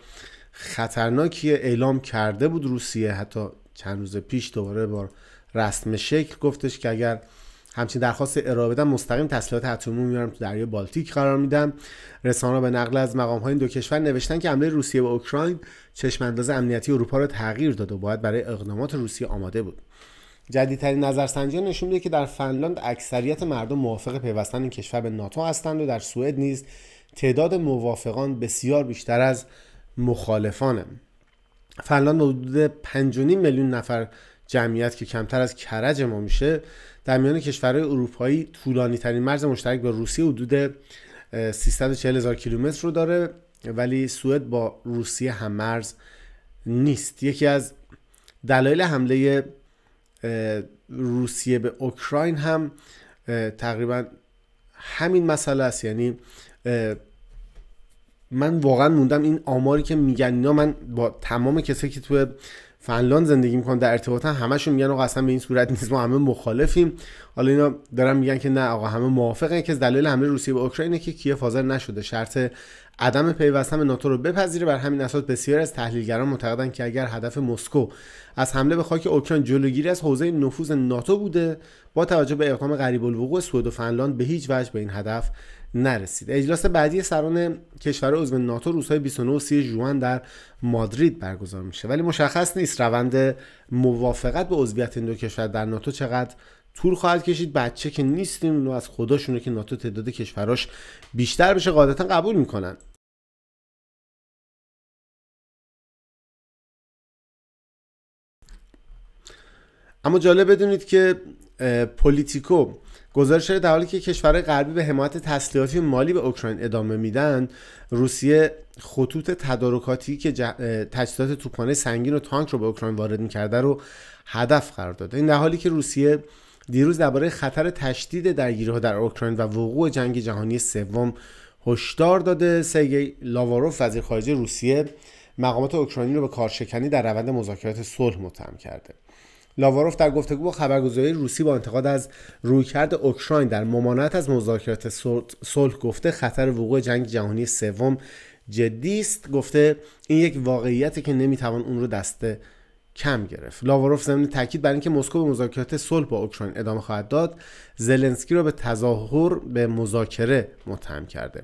خطرناکیه اعلام کرده بود روسیه حتی چند روز پیش دوباره بار رسم شکل گفتش که اگر همچین درخواست ارائه بدن مستقیم تسلیحات اتمی میارم تو دریای بالتیک قرار میدم رسانه به نقل از مقام های این دو کشور نوشتن که حمله روسیه به اوکراین چشم انداز امنیتی اروپا را تغییر داد و باید برای اقدامات روسیه آماده بود جدیدترین نظرسنجی نشون میده که در فنلاند اکثریت مردم موافق پیوستن این کشور به ناتو هستند و در سوئد نیز تعداد موافقان بسیار بیشتر از مخالفانه فنلاند حدود 5.5 میلیون نفر جمعیت که کمتر از کرج ما میشه در میان کشورهای اروپایی طولانی ترین مرز مشترک با روسیه حدود 340 هزار کیلومتر رو داره ولی سوئد با روسیه هم مرز نیست یکی از دلایل حمله روسیه به اوکراین هم تقریبا همین مسئله است یعنی من واقعا موندم این آماری که میگن اینا من با تمام کسایی که تو فنلاند زندگی میکنن در ارتباطن همشون میگن آقا اصلا به این صورت نیست ما همه مخالفیم حالا اینا دارن میگن که نه آقا همه موافقه که دلیل حمله روسیه به اوکراین که کیف حاضر نشده شرط عدم پیوستن به ناتو رو بپذیره بر همین اساس بسیاری از تحلیلگران معتقدند که اگر هدف مسکو از حمله به خاک اوکراین جلوگیری از حوزه نفوذ ناتو بوده با توجه به اقدام غریب الوقوع سوئد و فنلاند به هیچ وجه به این هدف نرسید اجلاس بعدی سران کشور عضو ناتو روزهای 29 و 30 در مادرید برگزار میشه ولی مشخص نیست روند موافقت به عضویت این دو کشور در ناتو چقدر تور خواهد کشید بچه که نیستیم اونو از خداشونه که ناتو تعداد کشوراش بیشتر بشه قاعدتا قبول میکنن اما جالب بدونید که پولیتیکو گزارش در حالی که کشورهای غربی به حمایت تسلیحاتی مالی به اوکراین ادامه میدن روسیه خطوط تدارکاتی که جه... تجهیزات توپخانه سنگین و تانک رو به اوکراین وارد میکرده رو هدف قرار داده این در حالی که روسیه دیروز درباره خطر تشدید درگیریها در اوکراین و وقوع جنگ جهانی سوم هشدار داده سرگی لاواروف وزیر خارجه روسیه مقامات اوکراینی رو به کارشکنی در روند مذاکرات صلح متهم کرده لاواروف در گفتگو با خبرگزاری روسی با انتقاد از رویکرد اوکراین در ممانعت از مذاکرات صلح گفته خطر وقوع جنگ جهانی سوم جدی است گفته این یک واقعیتی که نمیتوان اون رو دست کم گرفت لاواروف ضمن تاکید بر اینکه مسکو به مذاکرات صلح با اوکراین ادامه خواهد داد زلنسکی را به تظاهر به مذاکره متهم کرده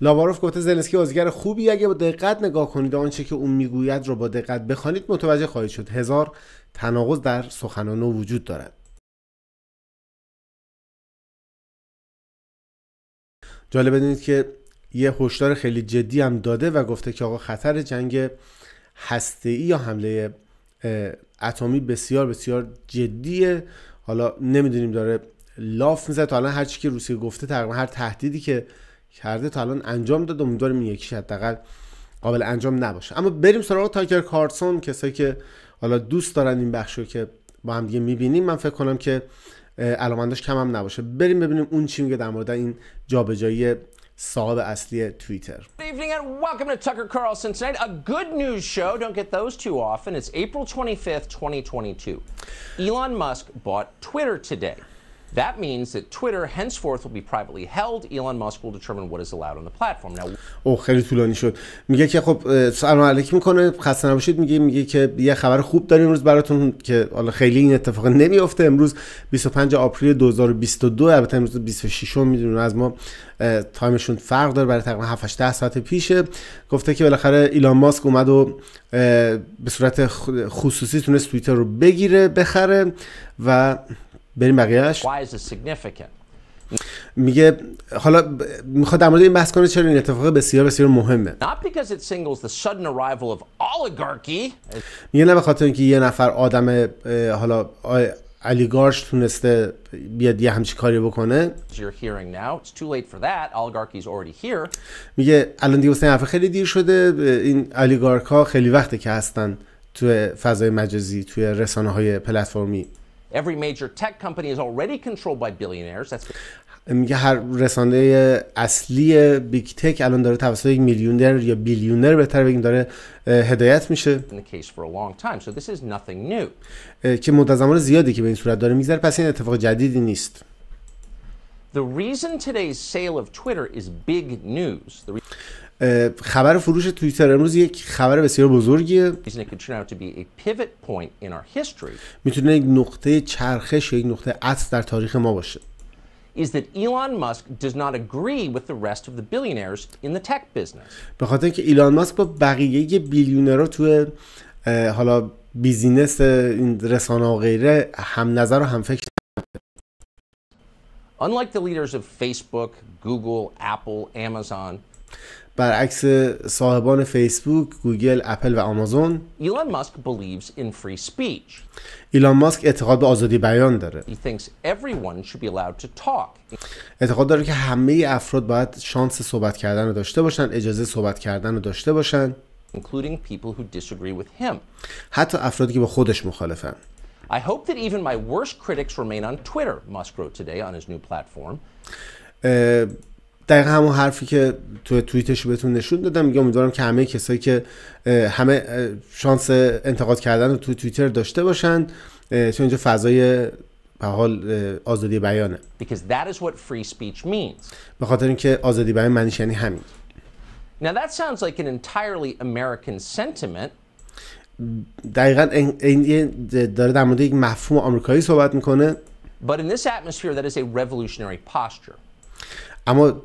لاواروف گفته زلنسکی بازیگر خوبی اگه با دقت نگاه کنید آنچه که اون میگوید را با دقت بخوانید متوجه خواهید شد هزار تناقض در سخنان او وجود دارد جالب بدونید که یه هشدار خیلی جدی هم داده و گفته که آقا خطر جنگ هسته یا حمله اتمی بسیار بسیار جدیه حالا نمیدونیم داره لاف میزه تا الان هر چی که روسیه گفته تقریبا هر تهدیدی که کرده تا الان انجام داد امیدواریم یکی حداقل قابل انجام نباشه اما بریم سراغ تاکر کارسون کسایی که حالا دوست دارن این بخش رو که با هم دیگه میبینیم من فکر کنم که علامنداش کم هم نباشه بریم ببینیم اون چی میگه در مورد این جابجایی صاحب اصلی توییتر Good evening and welcome to Tucker Carlson tonight, a good news show. Don't get those too often. It's April 25th, 2022. Elon Musk bought Twitter today. That means that Twitter henceforth will be privately held. Elon Musk will determine what is allowed on the platform. Now, او خیلی طولانی شد. میگه که خب سلام علیک میکنه خسته نباشید میگه میگه که یه خبر خوب داریم امروز براتون که حالا خیلی این اتفاق نمیافته امروز 25 آپریل 2022 البته امروز 26 میدونن از ما تایمشون فرق داره برای تقریبا 7 8 ساعت پیشه گفته که بالاخره ایلان ماسک اومد و به صورت خصوصی تونست توییتر رو بگیره بخره و بریم بقیهش میگه حالا میخواد در مورد این بحث کنه چرا این اتفاق بسیار بسیار مهمه میگه نه به خاطر اینکه یه نفر آدم حالا الیگارش تونسته بیاد یه همچی کاری بکنه میگه الان دیگه واسه خیلی دیر شده این الیگارک ها خیلی وقته که هستن توی فضای مجازی توی رسانه های پلتفرمی Every major tech company is already controlled by billionaires. That's میگه هر رسانه اصلی بیگ تک الان داره توسط یک میلیونر یا بیلیونر بهتر بگیم داره هدایت میشه که مدت زمان زیادی که به این صورت داره میگذره پس این اتفاق جدیدی نیست The reason today's sale of Twitter is big news. The خبر فروش توییتر امروز یک خبر بسیار بزرگیه میتونه یک نقطه چرخش یک نقطه عطف در تاریخ ما باشه is that Elon Musk does not agree with the rest of the billionaires in the tech business. به خاطر اینکه ایلان ماسک با بقیه بیلیونرها تو حالا بیزینس این رسانه و غیره هم نظر و هم فکر Unlike the leaders of Facebook, Google, Apple, Amazon, برعکس صاحبان فیسبوک، گوگل، اپل و آمازون ایلان ماسک believes in free speech. ایلان ماسک اعتقاد به آزادی بیان داره. He thinks everyone should be allowed to talk. اعتقاد داره که همه افراد باید شانس صحبت کردن رو داشته باشن، اجازه صحبت کردن رو داشته باشن. Including people who disagree with him. حتی افرادی که با خودش مخالفن. I hope that even my worst critics remain on Twitter, Musk wrote today on his new platform. دقیقا همون حرفی که تو توییتش بهتون نشون دادم میگم امیدوارم که همه کسایی که همه شانس انتقاد کردن رو تو توییتر داشته باشن چون اینجا فضای به حال آزادی بیانه به خاطر اینکه آزادی بیان معنیش یعنی همین Now that sounds like an entirely American sentiment. دقیقا این داره در مورد یک مفهوم آمریکایی صحبت میکنه. But in this atmosphere that is a revolutionary posture. اما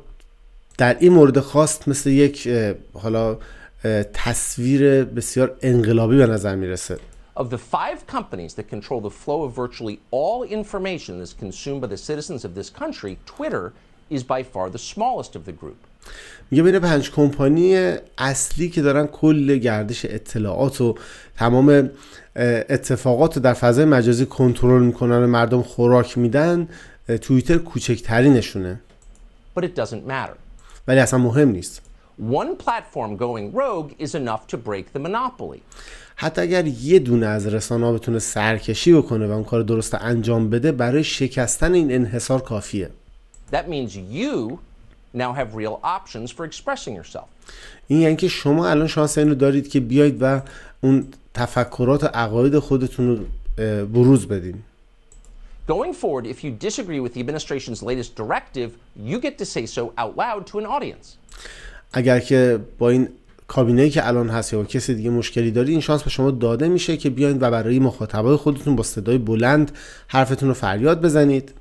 در این مورد خواست مثل یک حالا تصویر بسیار انقلابی به نظر میرسه Of the five companies that control the flow of virtually all information that's consumed by the citizens of this country, Twitter is by far the smallest of the group. میگه بین پنج کمپانی اصلی که دارن کل گردش اطلاعات و تمام اتفاقات رو در فضای مجازی کنترل میکنن و مردم خوراک میدن توییتر کوچکترینشونه. But it doesn't matter. ولی اصلا مهم نیست One platform going rogue is enough to break the monopoly. حتی اگر یه دونه از رسانه بتونه سرکشی بکنه و اون کار درست انجام بده برای شکستن این انحصار کافیه. That means you now have real options for expressing yourself. این یعنی که شما الان شانس اینو رو دارید که بیاید و اون تفکرات و عقاید خودتون رو بروز بدین. Going forward, if you disagree with the administration's latest directive, you get to say so out loud to an audience. اگر که با این کابینه که الان هست یا کسی دیگه مشکلی داری این شانس به شما داده میشه که بیاین و برای مخاطبای خودتون با صدای بلند حرفتون رو فریاد بزنید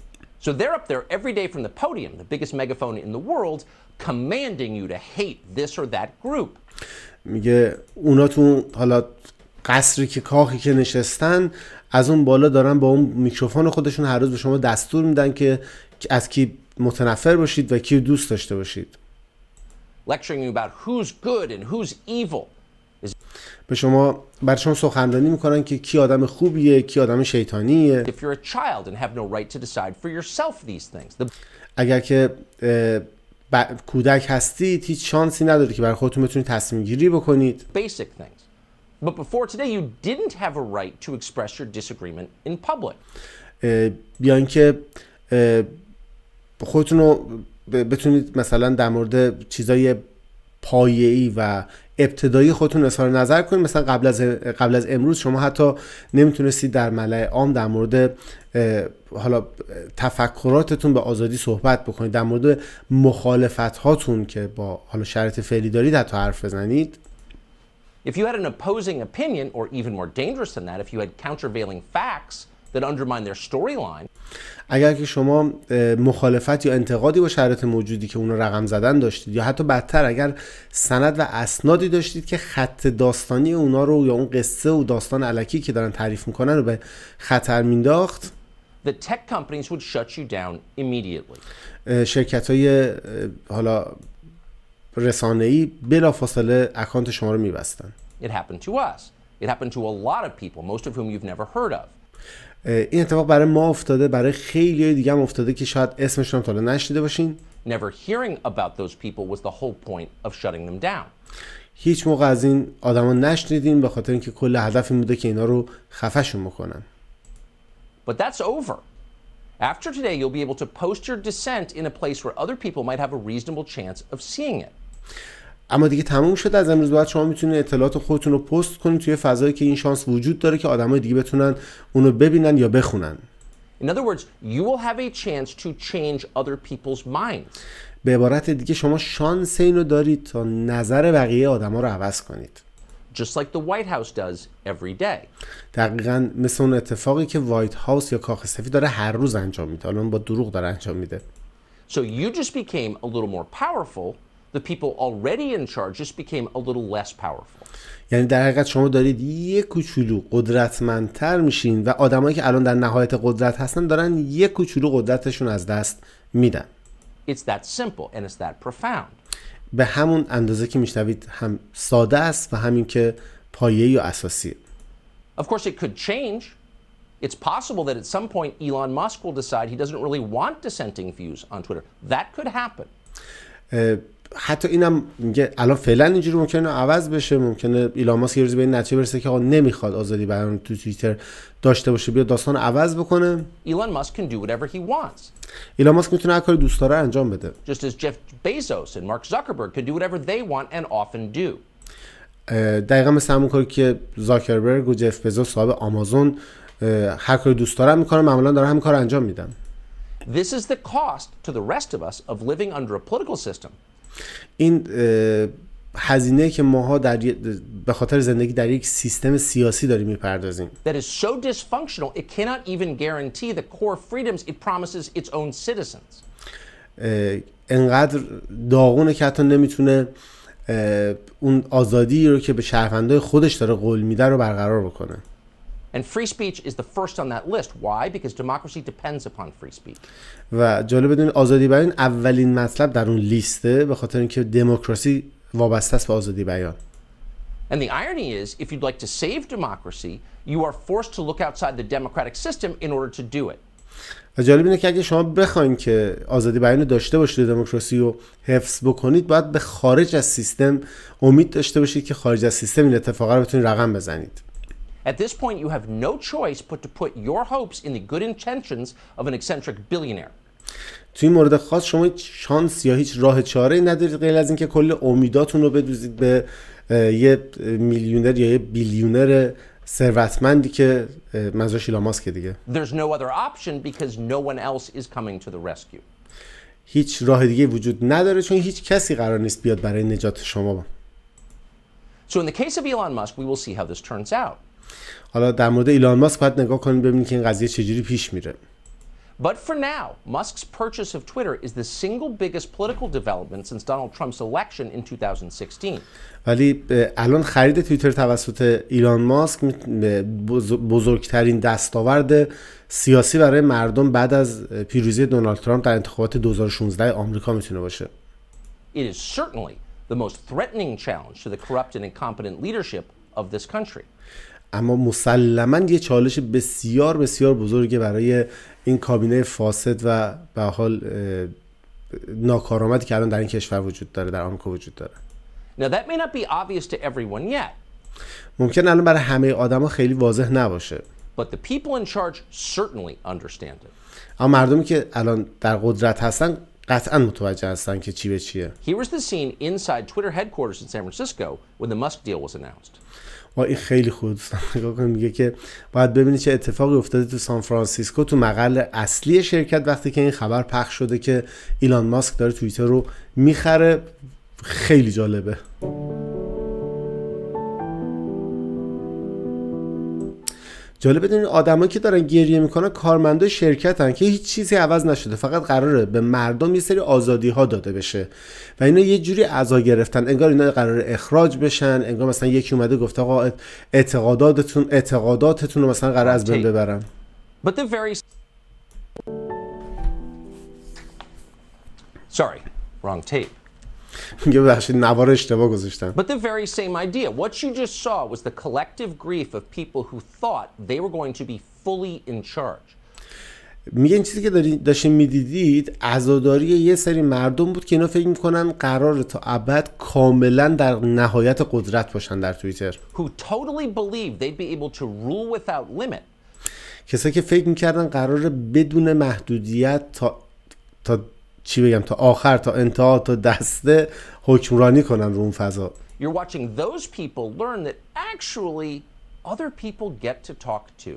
So they're up there every day from the podium, the biggest megaphone in the world, commanding you to hate this or that group. میگه اونا تو حالا قصری که کاخی که نشستن از اون بالا دارن با اون میکروفون خودشون هر روز به شما دستور میدن که از کی متنفر باشید و کی دوست داشته باشید به شما بر شما سخنرانی میکنن که کی آدم خوبیه کی آدم شیطانیه اگر که کودک هستید هیچ شانسی نداره که برای خودتون بتونید تصمیم گیری بکنید But before today you didn't have a right to express your disagreement in public. یا اینکه خودتون رو بتونید مثلا در مورد چیزای پایه‌ای و ابتدایی خودتون اظهار نظر کنید مثلا قبل از قبل از امروز شما حتی نمیتونستید در ملع عام در مورد حالا تفکراتتون به آزادی صحبت بکنید در مورد مخالفت هاتون که با حالا شرط فعلی دارید حتی حرف بزنید If you had an opposing opinion, or even more dangerous than that, if you had countervailing facts that undermine their storyline. اگر که شما مخالفت یا انتقادی با شرایط موجودی که اون رقم زدن داشتید یا حتی بدتر اگر سند و اسنادی داشتید که خط داستانی اونا رو یا اون قصه و داستان علکی که دارن تعریف میکنن رو به خطر مینداخت the tech companies would shut you down immediately. شرکت های حالا رسانه‌ای بلافاصله اکانت شما رو میبستن It happened to us. It happened to a lot of people, most of whom you've never heard of. این اتفاق برای ما افتاده برای خیلی دیگه هم افتاده که شاید اسمشون هم تا حالا نشنیده باشین Never hearing about those people was the whole point of shutting them down. هیچ موقع از این آدما نشنیدین به خاطر اینکه کل هدف این بوده که اینا رو خفشون بکنن. But that's over. After today you'll be able to post your dissent in a place where other people might have a reasonable chance of seeing it. اما دیگه تموم شد از امروز بعد شما میتونید اطلاعات خودتون رو پست کنید توی فضایی که این شانس وجود داره که آدمای دیگه بتونن اونو ببینن یا بخونن In other words, you will have a chance to change other people's minds. به عبارت دیگه شما شانس اینو دارید تا نظر بقیه آدما رو عوض کنید. Just like the White House does every day. دقیقا مثل اون اتفاقی که وایت هاوس یا کاخ سفید داره هر روز انجام میده. الان با دروغ داره انجام میده. So you just became a little more powerful the people already in charge just became a little less powerful. یعنی در حقیقت شما دارید یه کوچولو قدرتمندتر میشین و آدمایی که الان در نهایت قدرت هستن دارن یه کوچولو قدرتشون از دست میدن. It's that simple and it's that profound. به همون اندازه که میشنوید هم ساده است و همین که پایه یا اساسی. Of course it could change. It's possible that at some point Elon Musk will decide he doesn't really want dissenting views on Twitter. That could happen. حتی اینم میگه الان فعلا اینجوری ممکنه عوض بشه ممکنه ایلان ماسک یه روزی به این نتیجه برسه که آقا نمیخواد آزادی بیان تو توییتر داشته باشه بیا داستان عوض بکنه ایلان ماسک can do whatever he wants ایلان ماسک میتونه هر کاری دوست داره انجام بده just as جف بیزوس and مارک زاکربرگ can do whatever they want and often do دقیقا مثل همون کاری که زاکربرگ و جف بزوس صاحب آمازون هر کاری دوست دارن میکنن معمولا دارن همین کار انجام میدن This is the cost to the rest of us of living under a political system این هزینه که ماها در به خاطر زندگی در یک سیستم سیاسی داریم میپردازیم انقدر داغونه که حتی نمیتونه اون آزادی رو که به شهروندای خودش داره قول میده رو برقرار بکنه And free speech is the first on that list. Why? Because democracy depends upon free speech. و جالب بدونید آزادی بیان اولین مطلب در اون لیسته به خاطر اینکه دموکراسی وابسته است به آزادی بیان. And the irony is, if you'd like to save democracy, you are forced to look outside the democratic system in order to do it. و جالب اینه که اگه شما بخواین که آزادی بیان داشته باشید و دموکراسی رو حفظ بکنید باید به خارج از سیستم امید داشته باشید که خارج از سیستم این اتفاقا رو بتونید رقم بزنید At this point, you have no choice but to put your hopes in the good intentions of an eccentric billionaire. توی مورد خاص شما هیچ شانس یا هیچ راه چاره ندارید غیر از اینکه کل امیداتون رو بدوزید به یه میلیونر یا یه بیلیونر ثروتمندی که مزاش ایلان که دیگه There's no other option because no one else is coming to the rescue. هیچ راه دیگه وجود نداره چون هیچ کسی قرار نیست بیاد برای نجات شما. So in the case of Elon Musk, we will see how this turns out. حالا در مورد ایلان ماسک باید نگاه کنیم ببینیم که این قضیه چجوری پیش میره But for now, Musk's purchase of Twitter is the single biggest political development since Donald Trump's election in 2016. ولی الان خرید توییتر توسط ایلان ماسک بزرگترین دستاورد سیاسی برای مردم بعد از پیروزی دونالد ترامپ در انتخابات 2016 آمریکا میتونه باشه. It is certainly the most threatening challenge to the corrupt and incompetent leadership of this country. اما مسلما یه چالش بسیار بسیار بزرگه برای این کابینه فاسد و به حال ناکارآمدی که الان در این کشور وجود داره در آمریکا وجود داره Now that may not be obvious to everyone yet. ممکن الان برای همه آدما خیلی واضح نباشه. But the people in charge certainly understand it. اما مردمی که الان در قدرت هستن قطعا متوجه هستن که چی به چیه. Here is the scene inside Twitter headquarters in San Francisco when the Musk deal was announced. و این خیلی خوب نگاه میگه که باید ببینید چه اتفاقی افتاده تو سان فرانسیسکو تو مقل اصلی شرکت وقتی که این خبر پخش شده که ایلان ماسک داره توییتر رو میخره خیلی جالبه جالب بدونید آدمایی که دارن گریه میکنن کارمنده شرکتن که هیچ چیزی عوض نشده فقط قراره به مردم یه سری آزادی ها داده بشه و اینا یه جوری عزا گرفتن انگار اینا قرار اخراج بشن انگار مثلا یکی اومده گفته آقا اعتقاداتتون اعتقاداتتون رو مثلا قرار از بین ببرم میگه ببخشید نوار اشتباه گذاشتم But the very same idea. What you just saw was the collective grief of people who thought they were going to be fully in charge. میگه این چیزی که داشتیم میدیدید عزاداری یه سری مردم بود که اینا فکر میکنن قرار تا ابد کاملا در نهایت قدرت باشن در توییتر who totally believe they'd be able to rule without limit کسایی که فکر میکردن قرار بدون محدودیت تا تا چی بگم تا آخر تا انتها تا دسته حکمرانی کنن رو اون فضا You're watching those people learn that actually other people get to talk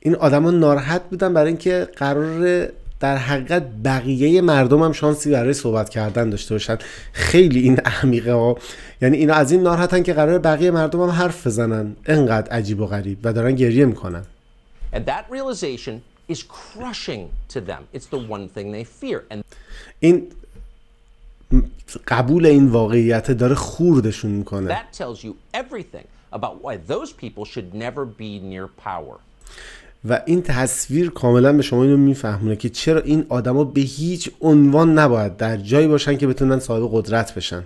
این آدما ناراحت بودن برای اینکه قرار در حقیقت بقیه مردم هم شانسی برای صحبت کردن داشته باشن خیلی این عمیقه ها یعنی اینا از این ناراحتن که قرار بقیه مردم هم حرف بزنن انقدر عجیب و غریب و دارن گریه میکنن is crushing to them. It's the one thing they fear. And این قبول این واقعیت داره خوردشون میکنه. That tells you everything about why those people should never be near power. و این تصویر کاملا به شما اینو میفهمونه که چرا این آدما به هیچ عنوان نباید در جایی باشن که بتونن صاحب قدرت بشن.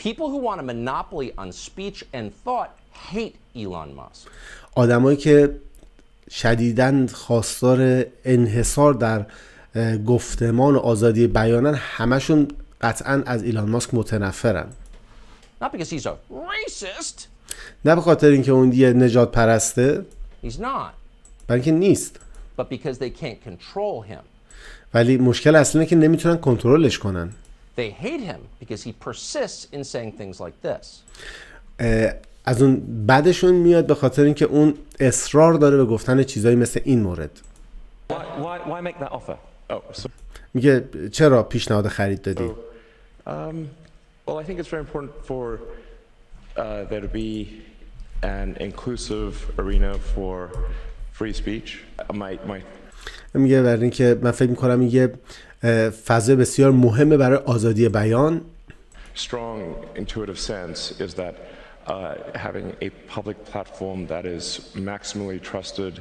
People who want a monopoly on speech and thought hate Elon Musk. آدمایی که شدیدن خواستار انحصار در گفتمان و آزادی بیانن همشون قطعا از ایلان ماسک متنفرن Not because he's a racist. نه به خاطر اینکه اون یه نجات پرسته بلکه نیست But because they can't control him. ولی مشکل اصلی اینه که نمیتونن کنترلش کنن They hate him because he persists in saying things like this. از اون بدشون میاد به خاطر اینکه اون اصرار داره به گفتن چیزایی مثل این مورد oh, میگه چرا پیشنهاد خرید دادی میگه برای اینکه من فکر میکنم یه فضای بسیار مهمه برای آزادی بیان uh, having a public platform that is maximally trusted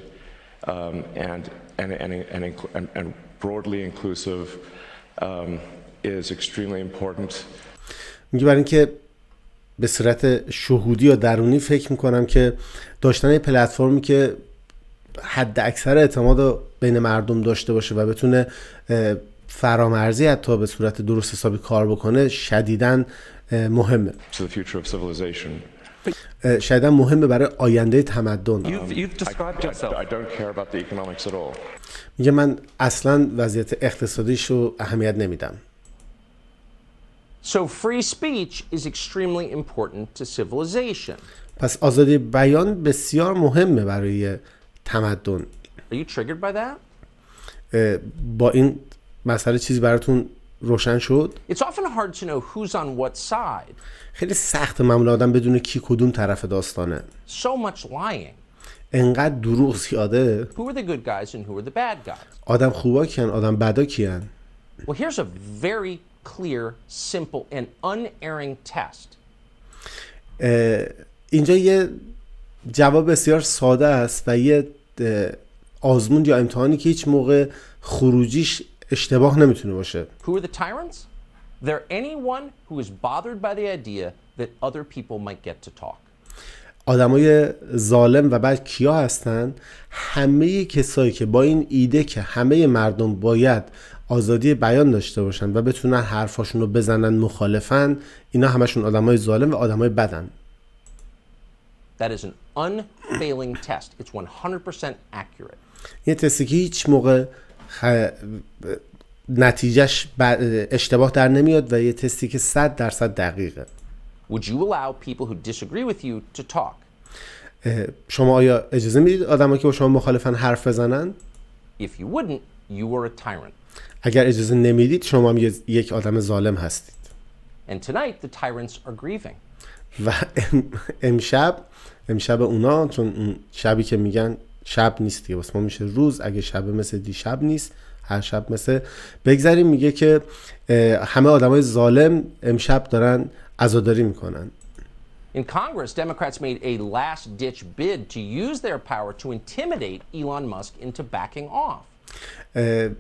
um, and, and, and, and, broadly inclusive um, is extremely important. میگه برای اینکه به صورت شهودی یا درونی فکر میکنم که داشتن یه پلتفرمی که حد اکثر اعتماد بین مردم داشته باشه و بتونه فرامرزی حتی به صورت درست حسابی کار بکنه شدیداً مهمه. To the future of civilization. شاید مهمه برای آینده تمدن میگه من اصلا وضعیت اقتصادیش رو اهمیت نمیدم پس آزادی بیان بسیار مهمه برای تمدن. با این مسئله چیزی براتون روشن شد خیلی سخت معمولا آدم بدونه کی کدوم طرف داستانه انقدر دروغ زیاده آدم خوبا کیان آدم بدا کیان Well, اینجا یه جواب بسیار ساده است و یه آزمون یا امتحانی که هیچ موقع خروجیش اشتباه نمیتونه باشه Who are the tyrants? They're anyone who is bothered by the idea that other people might get to talk. آدمای ظالم و بعد کیا هستن همه کسایی که با این ایده که همه مردم باید آزادی بیان داشته باشن و بتونن حرفاشون رو بزنن مخالفن اینا همشون آدمای ظالم و آدمای بدن That is an unfailing test. It's 100% accurate. یه تستی که هیچ موقع خ... نتیجهش اشتباه در نمیاد و یه تستی که 100 درصد دقیقه Would you allow people who disagree with you to talk? شما آیا اجازه میدید آدمایی که با شما مخالفن حرف بزنن؟ If you wouldn't, you were a tyrant. اگر اجازه نمیدید شما هم یک آدم ظالم هستید. And tonight the tyrants are grieving. و امشب امشب اونا چون شبی که میگن شب نیست دیگه واسه ما میشه روز اگه شب مثل دیشب نیست هر شب مثل بگذریم میگه که همه آدمای ظالم امشب دارن عزاداری میکنن In Congress, Democrats made a last ditch bid to use their power to intimidate Elon Musk into backing off.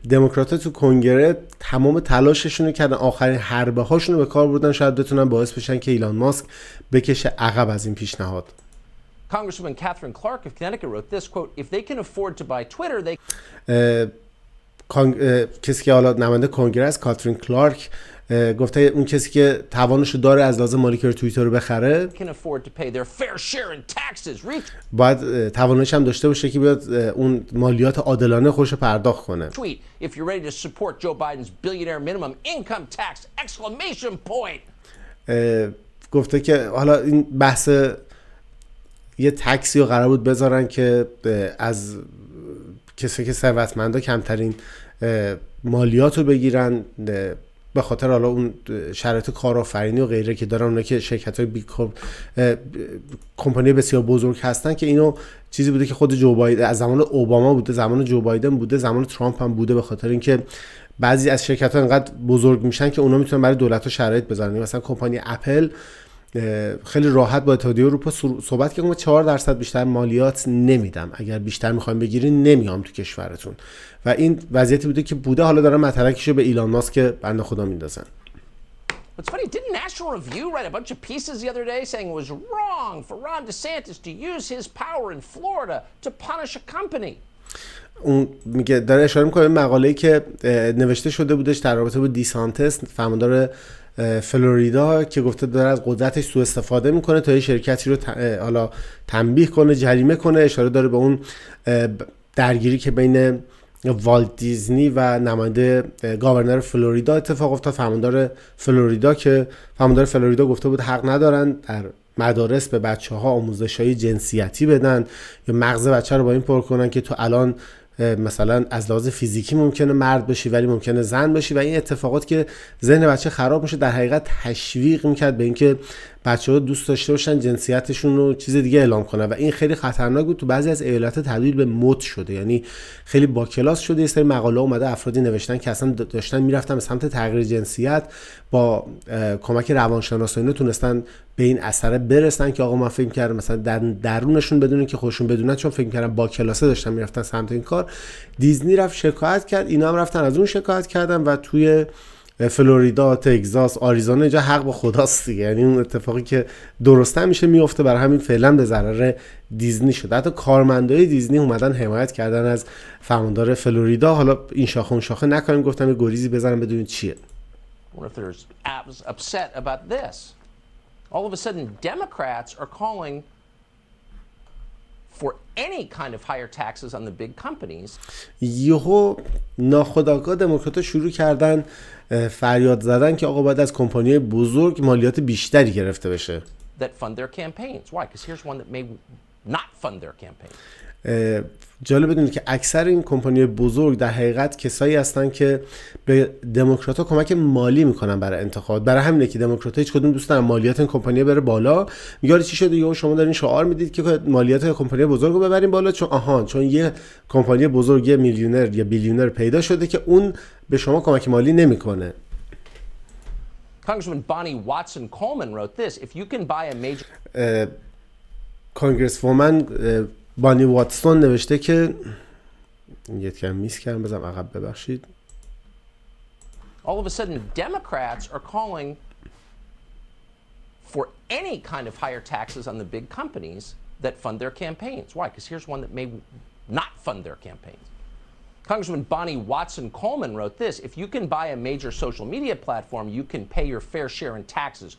دموکرات تو کنگره تمام تلاششونو رو کردن آخرین حربه رو به کار بردن شاید بتونن باعث بشن که ایلان ماسک بکشه عقب از این پیشنهاد Congresswoman Catherine Clark of Connecticut wrote this quote, if they can afford to buy Twitter, they uh, uh, کسی که حالا نماینده کنگره است کاترین کلارک uh, گفته اون کسی که توانش داره از لازم مالی که توییتر رو بخره باید توانش هم داشته باشه که بیاد اون مالیات عادلانه خوش پرداخت کنه گفته که حالا این بحث یه تکسی رو قرار بود بذارن که از کسی که ثروتمندا کمترین مالیات رو بگیرن به خاطر حالا اون شرایط کارآفرینی و غیره که دارن اونا که شرکت های بیکار... کمپانی بسیار بزرگ هستن که اینو چیزی بوده که خود جو باید از زمان اوباما بوده زمان جو بایدن بوده زمان ترامپ هم بوده به خاطر اینکه بعضی از شرکت ها انقدر بزرگ میشن که اونا میتونن برای دولت ها شرایط بذارن مثلا کمپانی اپل خیلی راحت با اتحادیه اروپا صحبت کردم 4 درصد بیشتر مالیات نمیدم اگر بیشتر میخوایم بگیرین نمیام تو کشورتون و این وضعیتی بوده که بوده حالا دارن مطرحکشو به ایلان ماسک بنده خدا میندازن What's funny, didn't National Review write a bunch of pieces the other day saying it was wrong for Ron DeSantis to use his power in Florida to punish a company? اون میگه داره اشاره میکنه مقاله مقاله‌ای که نوشته شده بودش در رابطه با دیسانتس فرماندار فلوریدا که گفته داره از قدرتش سوء استفاده میکنه تا یه شرکتی رو حالا تنبیه کنه جریمه کنه اشاره داره به اون درگیری که بین والت دیزنی و نماینده گاورنر فلوریدا اتفاق افتاد فرماندار فلوریدا که فرماندار فلوریدا گفته بود حق ندارن در مدارس به بچه ها آموزش های جنسیتی بدن یا مغز بچه رو با این پر کنن که تو الان مثلا از لحاظ فیزیکی ممکنه مرد بشی ولی ممکنه زن باشی و این اتفاقات که ذهن بچه خراب میشه در حقیقت تشویق میکرد به اینکه بچه ها دوست داشته باشن جنسیتشون رو چیز دیگه اعلام کنن و این خیلی خطرناک بود تو بعضی از ایالت تبدیل به مد شده یعنی خیلی با کلاس شده یه سری مقاله اومده افرادی نوشتن که اصلا داشتن میرفتن به سمت تغییر جنسیت با کمک روانشناسا اینو تونستن به این اثر برسن که آقا من فکر کردم مثلا در درونشون بدونه که خودشون بدونن چون فکر کردم با کلاسه داشتن میرفتن سمت این کار دیزنی رفت شکایت کرد اینا هم رفتن از اون شکایت کردن و توی فلوریدا تگزاس آریزونا اینجا حق با خداست دیگه یعنی اون اتفاقی که درسته میشه میفته بر همین فعلا به ضرر دیزنی شده حتی کارمندای دیزنی اومدن حمایت کردن از فرماندار فلوریدا حالا این شاخه اون شاخه نکنیم گفتم یه گریزی بزنم بدونید چیه یهو ناخداگاه دموکرات شروع کردن فریاد زدن که آقا باید از کمپانی بزرگ مالیات بیشتری گرفته بشه جالب بدونید که اکثر این کمپانی بزرگ در حقیقت کسایی هستن که به دموکرات کمک مالی میکنن برای انتخابات برای همینه که دموکرات هیچ کدوم دوستن مالیات این کمپانی بره بالا میگه آره چی شده یا شما دارین شعار میدید که مالیات کمپانی بزرگ رو ببریم بالا چون آهان چون یه کمپانی بزرگ یه میلیونر یا بیلیونر پیدا شده که اون به شما کمک مالی نمیکنه Congresswoman Bonnie Watson Coleman wrote this: If you can buy a major, Congresswoman بانی واتسون نوشته که یه کم میس کردم بزنم عقب ببخشید All of a sudden Democrats are calling for any kind of higher taxes on the big companies that fund their campaigns. Why? Because here's one that may not fund their campaigns. Congressman Bonnie Watson Coleman wrote this If you can buy a major social media platform, you can pay your fair share in taxes.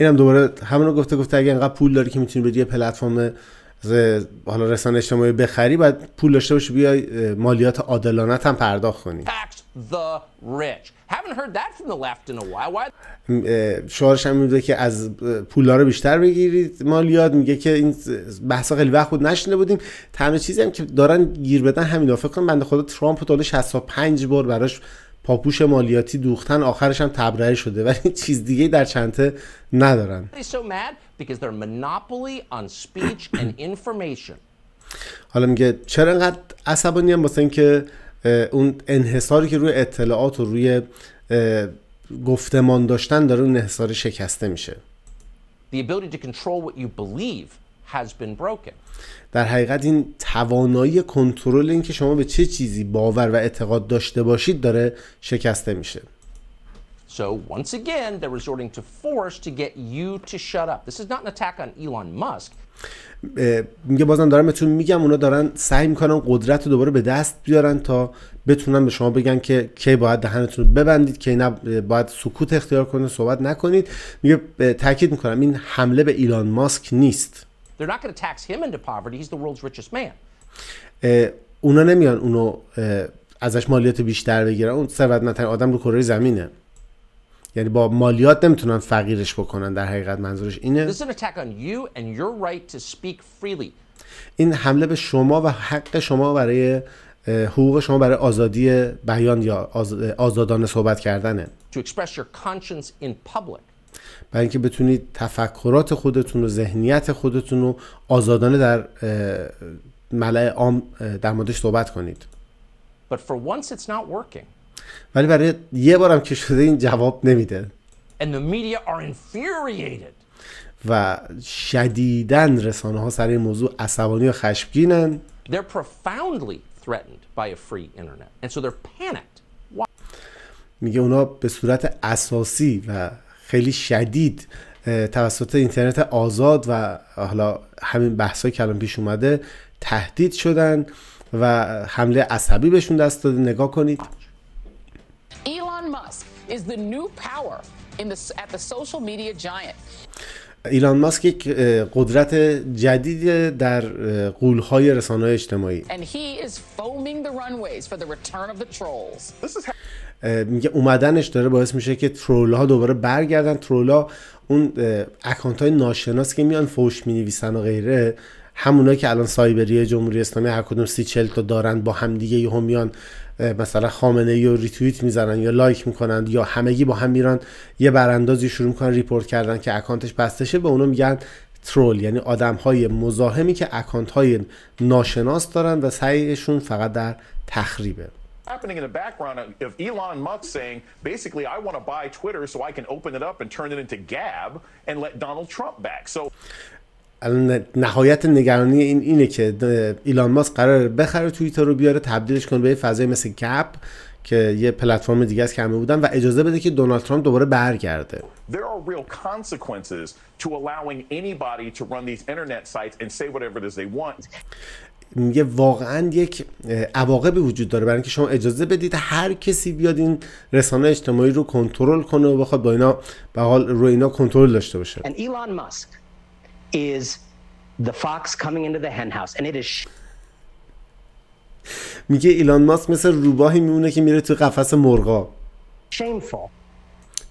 اینم دوباره همون گفته گفته اگه انقدر پول داری که میتونی بری یه پلتفرم حالا رسانه اجتماعی بخری باید پول داشته باشی بیای مالیات عادلانه هم پرداخت کنی شعارش هم میده که از پولا رو بیشتر بگیرید مالیات میگه که این بحثا خیلی وقت بود نشینه بودیم تنها چیزی هم که دارن گیر بدن همین فکر کنم بنده خدا ترامپ و 65 بار براش پاپوش مالیاتی دوختن آخرش هم تبرئه شده ولی چیز دیگه در چنته ندارن حالا میگه چرا انقدر عصبانی هم واسه اینکه اون انحصاری که روی اطلاعات و روی گفتمان داشتن داره اون انحصار شکسته میشه The ability to control what you believe has been broken. در حقیقت این توانایی کنترل این که شما به چه چیزی باور و اعتقاد داشته باشید داره شکسته میشه. So once again they're resorting to force to get you to shut up. This is not an attack on Elon Musk. میگه بازم دارم بهتون میگم اونا دارن سعی میکنن قدرت رو دوباره به دست بیارن تا بتونن به شما بگن که کی باید دهنتون رو ببندید کی نه باید سکوت اختیار کنید صحبت نکنید میگه تاکید میکنم این حمله به ایلان ماسک نیست They're not going to tax him into poverty. He's the world's richest man. اونا نمیان اونو ازش مالیات بیشتر بگیرن اون ثروتمندترین آدم رو کره زمینه یعنی با مالیات نمیتونن فقیرش بکنن در حقیقت منظورش اینه این حمله به شما و حق شما برای حقوق شما برای آزادی بیان یا آزادانه صحبت کردنه to express your conscience in public برای اینکه بتونید تفکرات خودتون و ذهنیت خودتون رو آزادانه در ملع عام در موردش صحبت کنید But for once it's not working. ولی برای یه بارم که شده این جواب نمیده And the media are infuriated. و شدیدن رسانه ها سر این موضوع عصبانی و خشمگینن They're profoundly threatened by a free internet. And so they're panicked. میگه اونا به صورت اساسی و خیلی شدید توسط اینترنت آزاد و حالا همین بحثا که الان پیش اومده تهدید شدن و حمله عصبی بهشون دست داده نگاه کنید ایلان ماسک یک قدرت جدید در قولهای رسانه اجتماعی میگه اومدنش داره باعث میشه که ترول ها دوباره برگردن ها اون اکانت های ناشناس که میان فوش می نویسن و غیره همونا که الان سایبری جمهوری اسلامی هر کدوم سی چل تا دارن با هم دیگه یهو میان مثلا خامنه ای رو ریتوییت میزنن یا لایک میکنن یا همگی با هم میرن یه براندازی شروع میکنن ریپورت کردن که اکانتش بسته به اونو میگن ترول یعنی آدم های مزاحمی که اکانت های ناشناس دارن و سعیشون فقط در تخریبه happening in the background of Elon Musk saying, basically, I want to buy Twitter so I can open it up and turn it into Gab and let Donald Trump back. So. نهایت نگرانی این اینه که ایلان ماسک قرار بخره توییتر رو بیاره تبدیلش کنه به فضای مثل کپ که یه پلتفرم دیگه است که همه بودن و اجازه بده که دونالد ترامپ دوباره برگرده There are real consequences to allowing anybody to run these internet sites and say whatever it is they want. میگه واقعا یک عواقب وجود داره برای اینکه شما اجازه بدید هر کسی بیاد این رسانه اجتماعی رو کنترل کنه و بخواد با اینا به حال رو اینا کنترل داشته باشه میگه ایلان ماسک مثل روباهی میمونه که میره تو قفس مرغا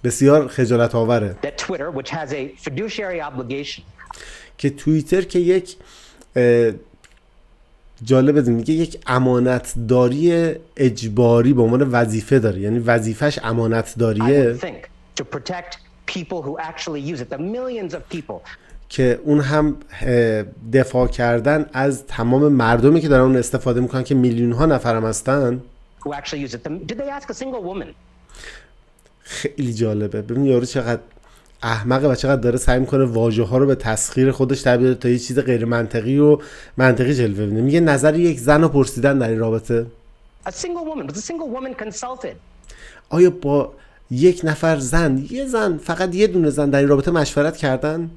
بسیار خجالت آوره که توییتر که یک جالبه میگه یک امانتداری اجباری به عنوان وظیفه داره یعنی وظیفش امانتداریه که اون هم دفاع کردن از تمام مردمی که دارن اون استفاده میکنن که میلیون ها هم هستن خیلی جالبه ببین یارو چقدر احمقه و چقدر داره سعی میکنه واژه ها رو به تسخیر خودش تبدیل تا یه چیز غیر منطقی و منطقی جلوه بده میگه نظر یک زن رو پرسیدن در این رابطه آیا با یک نفر زن یه زن فقط یه دونه زن در این رابطه مشورت کردن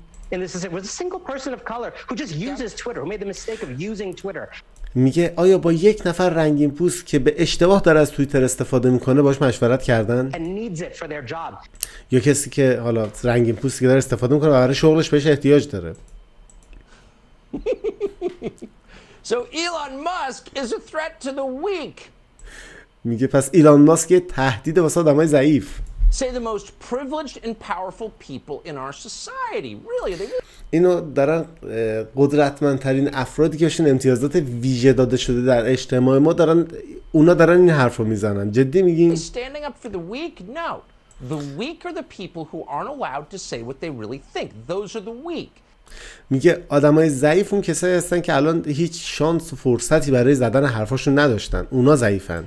میگه آیا با یک نفر رنگین پوست که به اشتباه داره از تویتر استفاده میکنه باش مشورت کردن یا کسی که حالا رنگین پوستی که داره استفاده میکنه برای شغلش بهش احتیاج داره میگه پس ایلان ماسک یه تهدید واسه آدمای ضعیف say the most privileged and powerful people in our society. Really, they اینو دارن قدرتمندترین افرادی که بهشون امتیازات ویژه داده شده در اجتماع ما دارن اونا دارن این حرف رو میزنن جدی میگین standing up for the weak no the weak are the people who aren't allowed to say what they really think those are the weak میگه آدمای ضعیف اون کسایی هستن که الان هیچ شانس و فرصتی برای زدن حرفاشون نداشتن اونا ضعیفن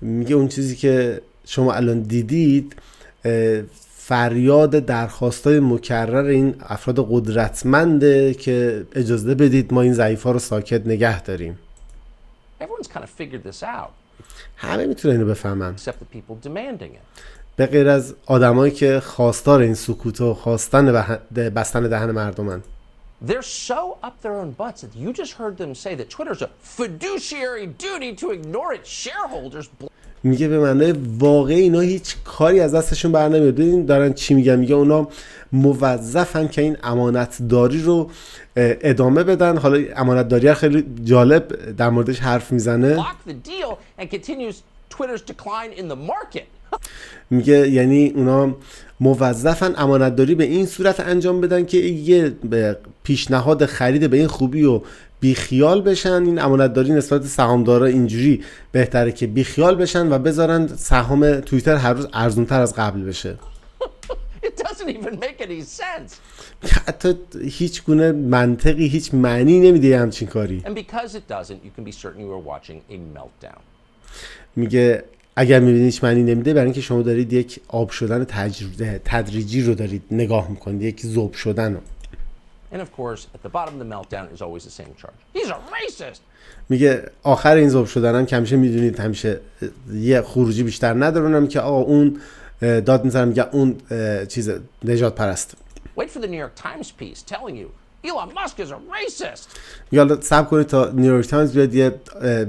میگه اون چیزی که شما الان دیدید فریاد درخواستای مکرر این افراد قدرتمنده که اجازه بدید ما این ضعیف ها رو ساکت نگه داریم همه میتونه اینو بفهمن به غیر از آدمایی که خواستار این سکوت و خواستن بستن دهن مردمن They're so up their own butts that you just heard them say that Twitter's a fiduciary duty to ignore its shareholders. میگه به معنی واقعی اینا هیچ کاری از دستشون بر نمیاد دارن چی میگن میگه اونا موظفن که این داری رو ادامه بدن حالا داری خیلی جالب در موردش حرف میزنه میگه یعنی اونا موظفن امانتداری به این صورت انجام بدن که یه پیشنهاد خرید به این خوبی و بیخیال بشن این امانتداری نسبت سهامدارا اینجوری بهتره که بیخیال بشن و بذارن سهام تویتر هر روز ارزونتر از قبل بشه حتی هیچ گونه منطقی هیچ معنی نمیده همچین کاری میگه اگر میبینید هیچ معنی نمیده برای اینکه شما دارید یک آب شدن تجربه تدریجی رو دارید نگاه میکنید یک زوب شدن رو میگه آخر این زوب شدن هم همیشه میدونید همیشه یه خروجی بیشتر ندارونم که آقا اون داد میزنم میگه اون چیز نجات پرست. Wait for the New York Times piece telling you Elon Musk is a racist. میگه سب کنید تا نیویورک تایمز بیاد یه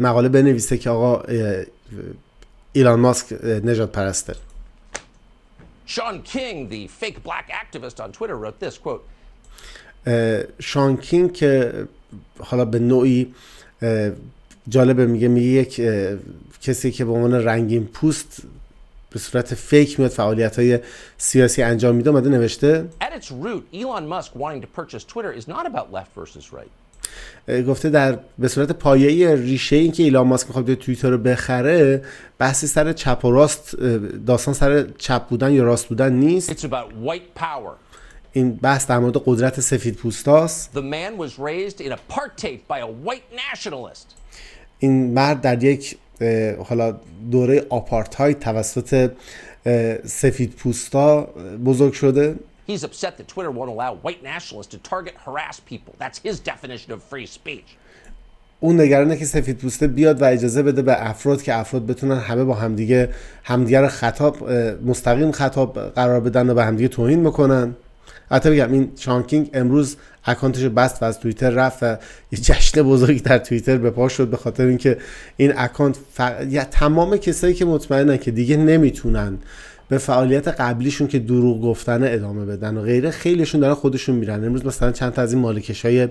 مقاله بنویسه که آقا ایلان ماسک نجات پرسته شان کینگ دی فیک بلک اکتیویست آن Twitter, روت دیس کوت شان کینگ که eh, حالا به نوعی eh, جالبه میگه میگه یک eh, کسی که به عنوان رنگین پوست به صورت فیک میاد فعالیت های سیاسی انجام میده اومده نوشته At its root, Elon Musk wanting to purchase Twitter is not about left versus right. گفته در به صورت پایه ریشه این که ایلان ماسک میخواد توییتر رو بخره بحث سر چپ و راست داستان سر چپ بودن یا راست بودن نیست این بحث در مورد قدرت سفید پوستاست این مرد در یک حالا دوره آپارتاید توسط سفید پوستا بزرگ شده He's upset that Twitter won't allow white nationalists to target harass people. That's his definition of free speech. اون نگرانه که سفید پوسته بیاد و اجازه بده به افراد که افراد بتونن همه با همدیگه همدیگه رو خطاب مستقیم خطاب قرار بدن و به همدیگه توهین بکنن حتی بگم این شانکینگ امروز اکانتش بست و از توییتر رفت و یه جشن بزرگی در توییتر به پا شد به خاطر اینکه این اکانت یا تمام کسایی که مطمئنن که دیگه نمیتونن به فعالیت قبلیشون که دروغ گفتن ادامه بدن و غیره خیلیشون دارن خودشون میرن امروز مثلا چند تا از این مالکش های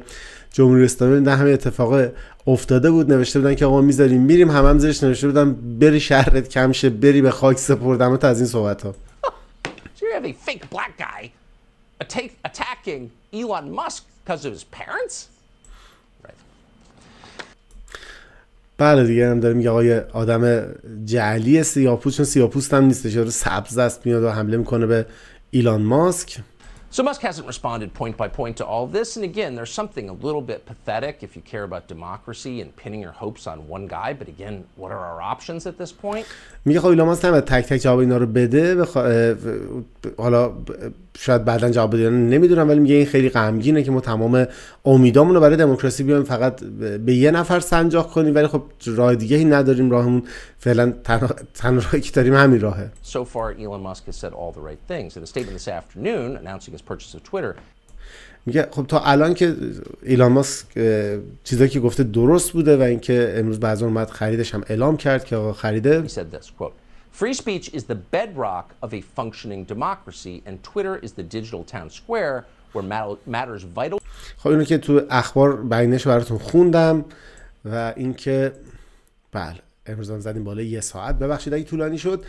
جمهوری اسلامی نه همه اتفاق افتاده بود نوشته بودن که آقا میذاریم میریم هم هم زیرش نوشته بودن بری شهرت کمشه بری به خاک سپردم تا از این صحبت ها attacking Elon Musk because of his parents? بله دیگه هم داره میگه آقای آدم جعلی سیاپوست چون سیاپوست هم نیستش رو سبز دست میاد و حمله میکنه به ایلان ماسک So Musk hasn't responded point by point to all this. And again, there's something a little bit pathetic if you care about democracy and pinning your hopes on one guy. But again, what are our options at this point? میگه خب ایلان تک تک جواب اینا رو بده بخ... حالا شاید بعدا جواب بده نمیدونم ولی میگه این خیلی غمگینه که ما تمام امیدامون رو برای دموکراسی بیایم فقط به یه نفر سنجاق کنیم ولی خب راه دیگه ای نداریم راهمون فعلا تنها راهی که داریم همین راهه So far Elon Musk has said all the right things in a statement this afternoon announcing his purchase of Twitter میگه خب تا الان که ایلان ماسک چیزایی که گفته درست بوده و اینکه امروز بعضی اومد خریدش هم اعلام کرد که آقا خریده He said this quote Free speech is the bedrock of a functioning democracy and Twitter is the digital town square where matters vital خب اینو که تو اخبار بینش براتون خوندم و اینکه بله امروز زدیم بالا یه ساعت ببخشید اگه طولانی شد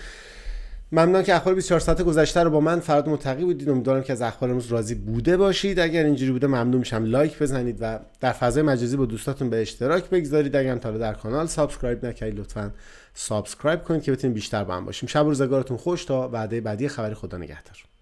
ممنون که اخبار 24 ساعت گذشته رو با من فراد متقی بودید امیدوارم که از اخبار امروز راضی بوده باشید اگر اینجوری بوده ممنون میشم لایک بزنید و در فضای مجازی با دوستاتون به اشتراک بگذارید اگر هم تا در کانال سابسکرایب نکردید لطفا سابسکرایب کنید که بتونید بیشتر با هم باشیم شب روزگارتون خوش تا وعده بعدی خبری خدا نگهدار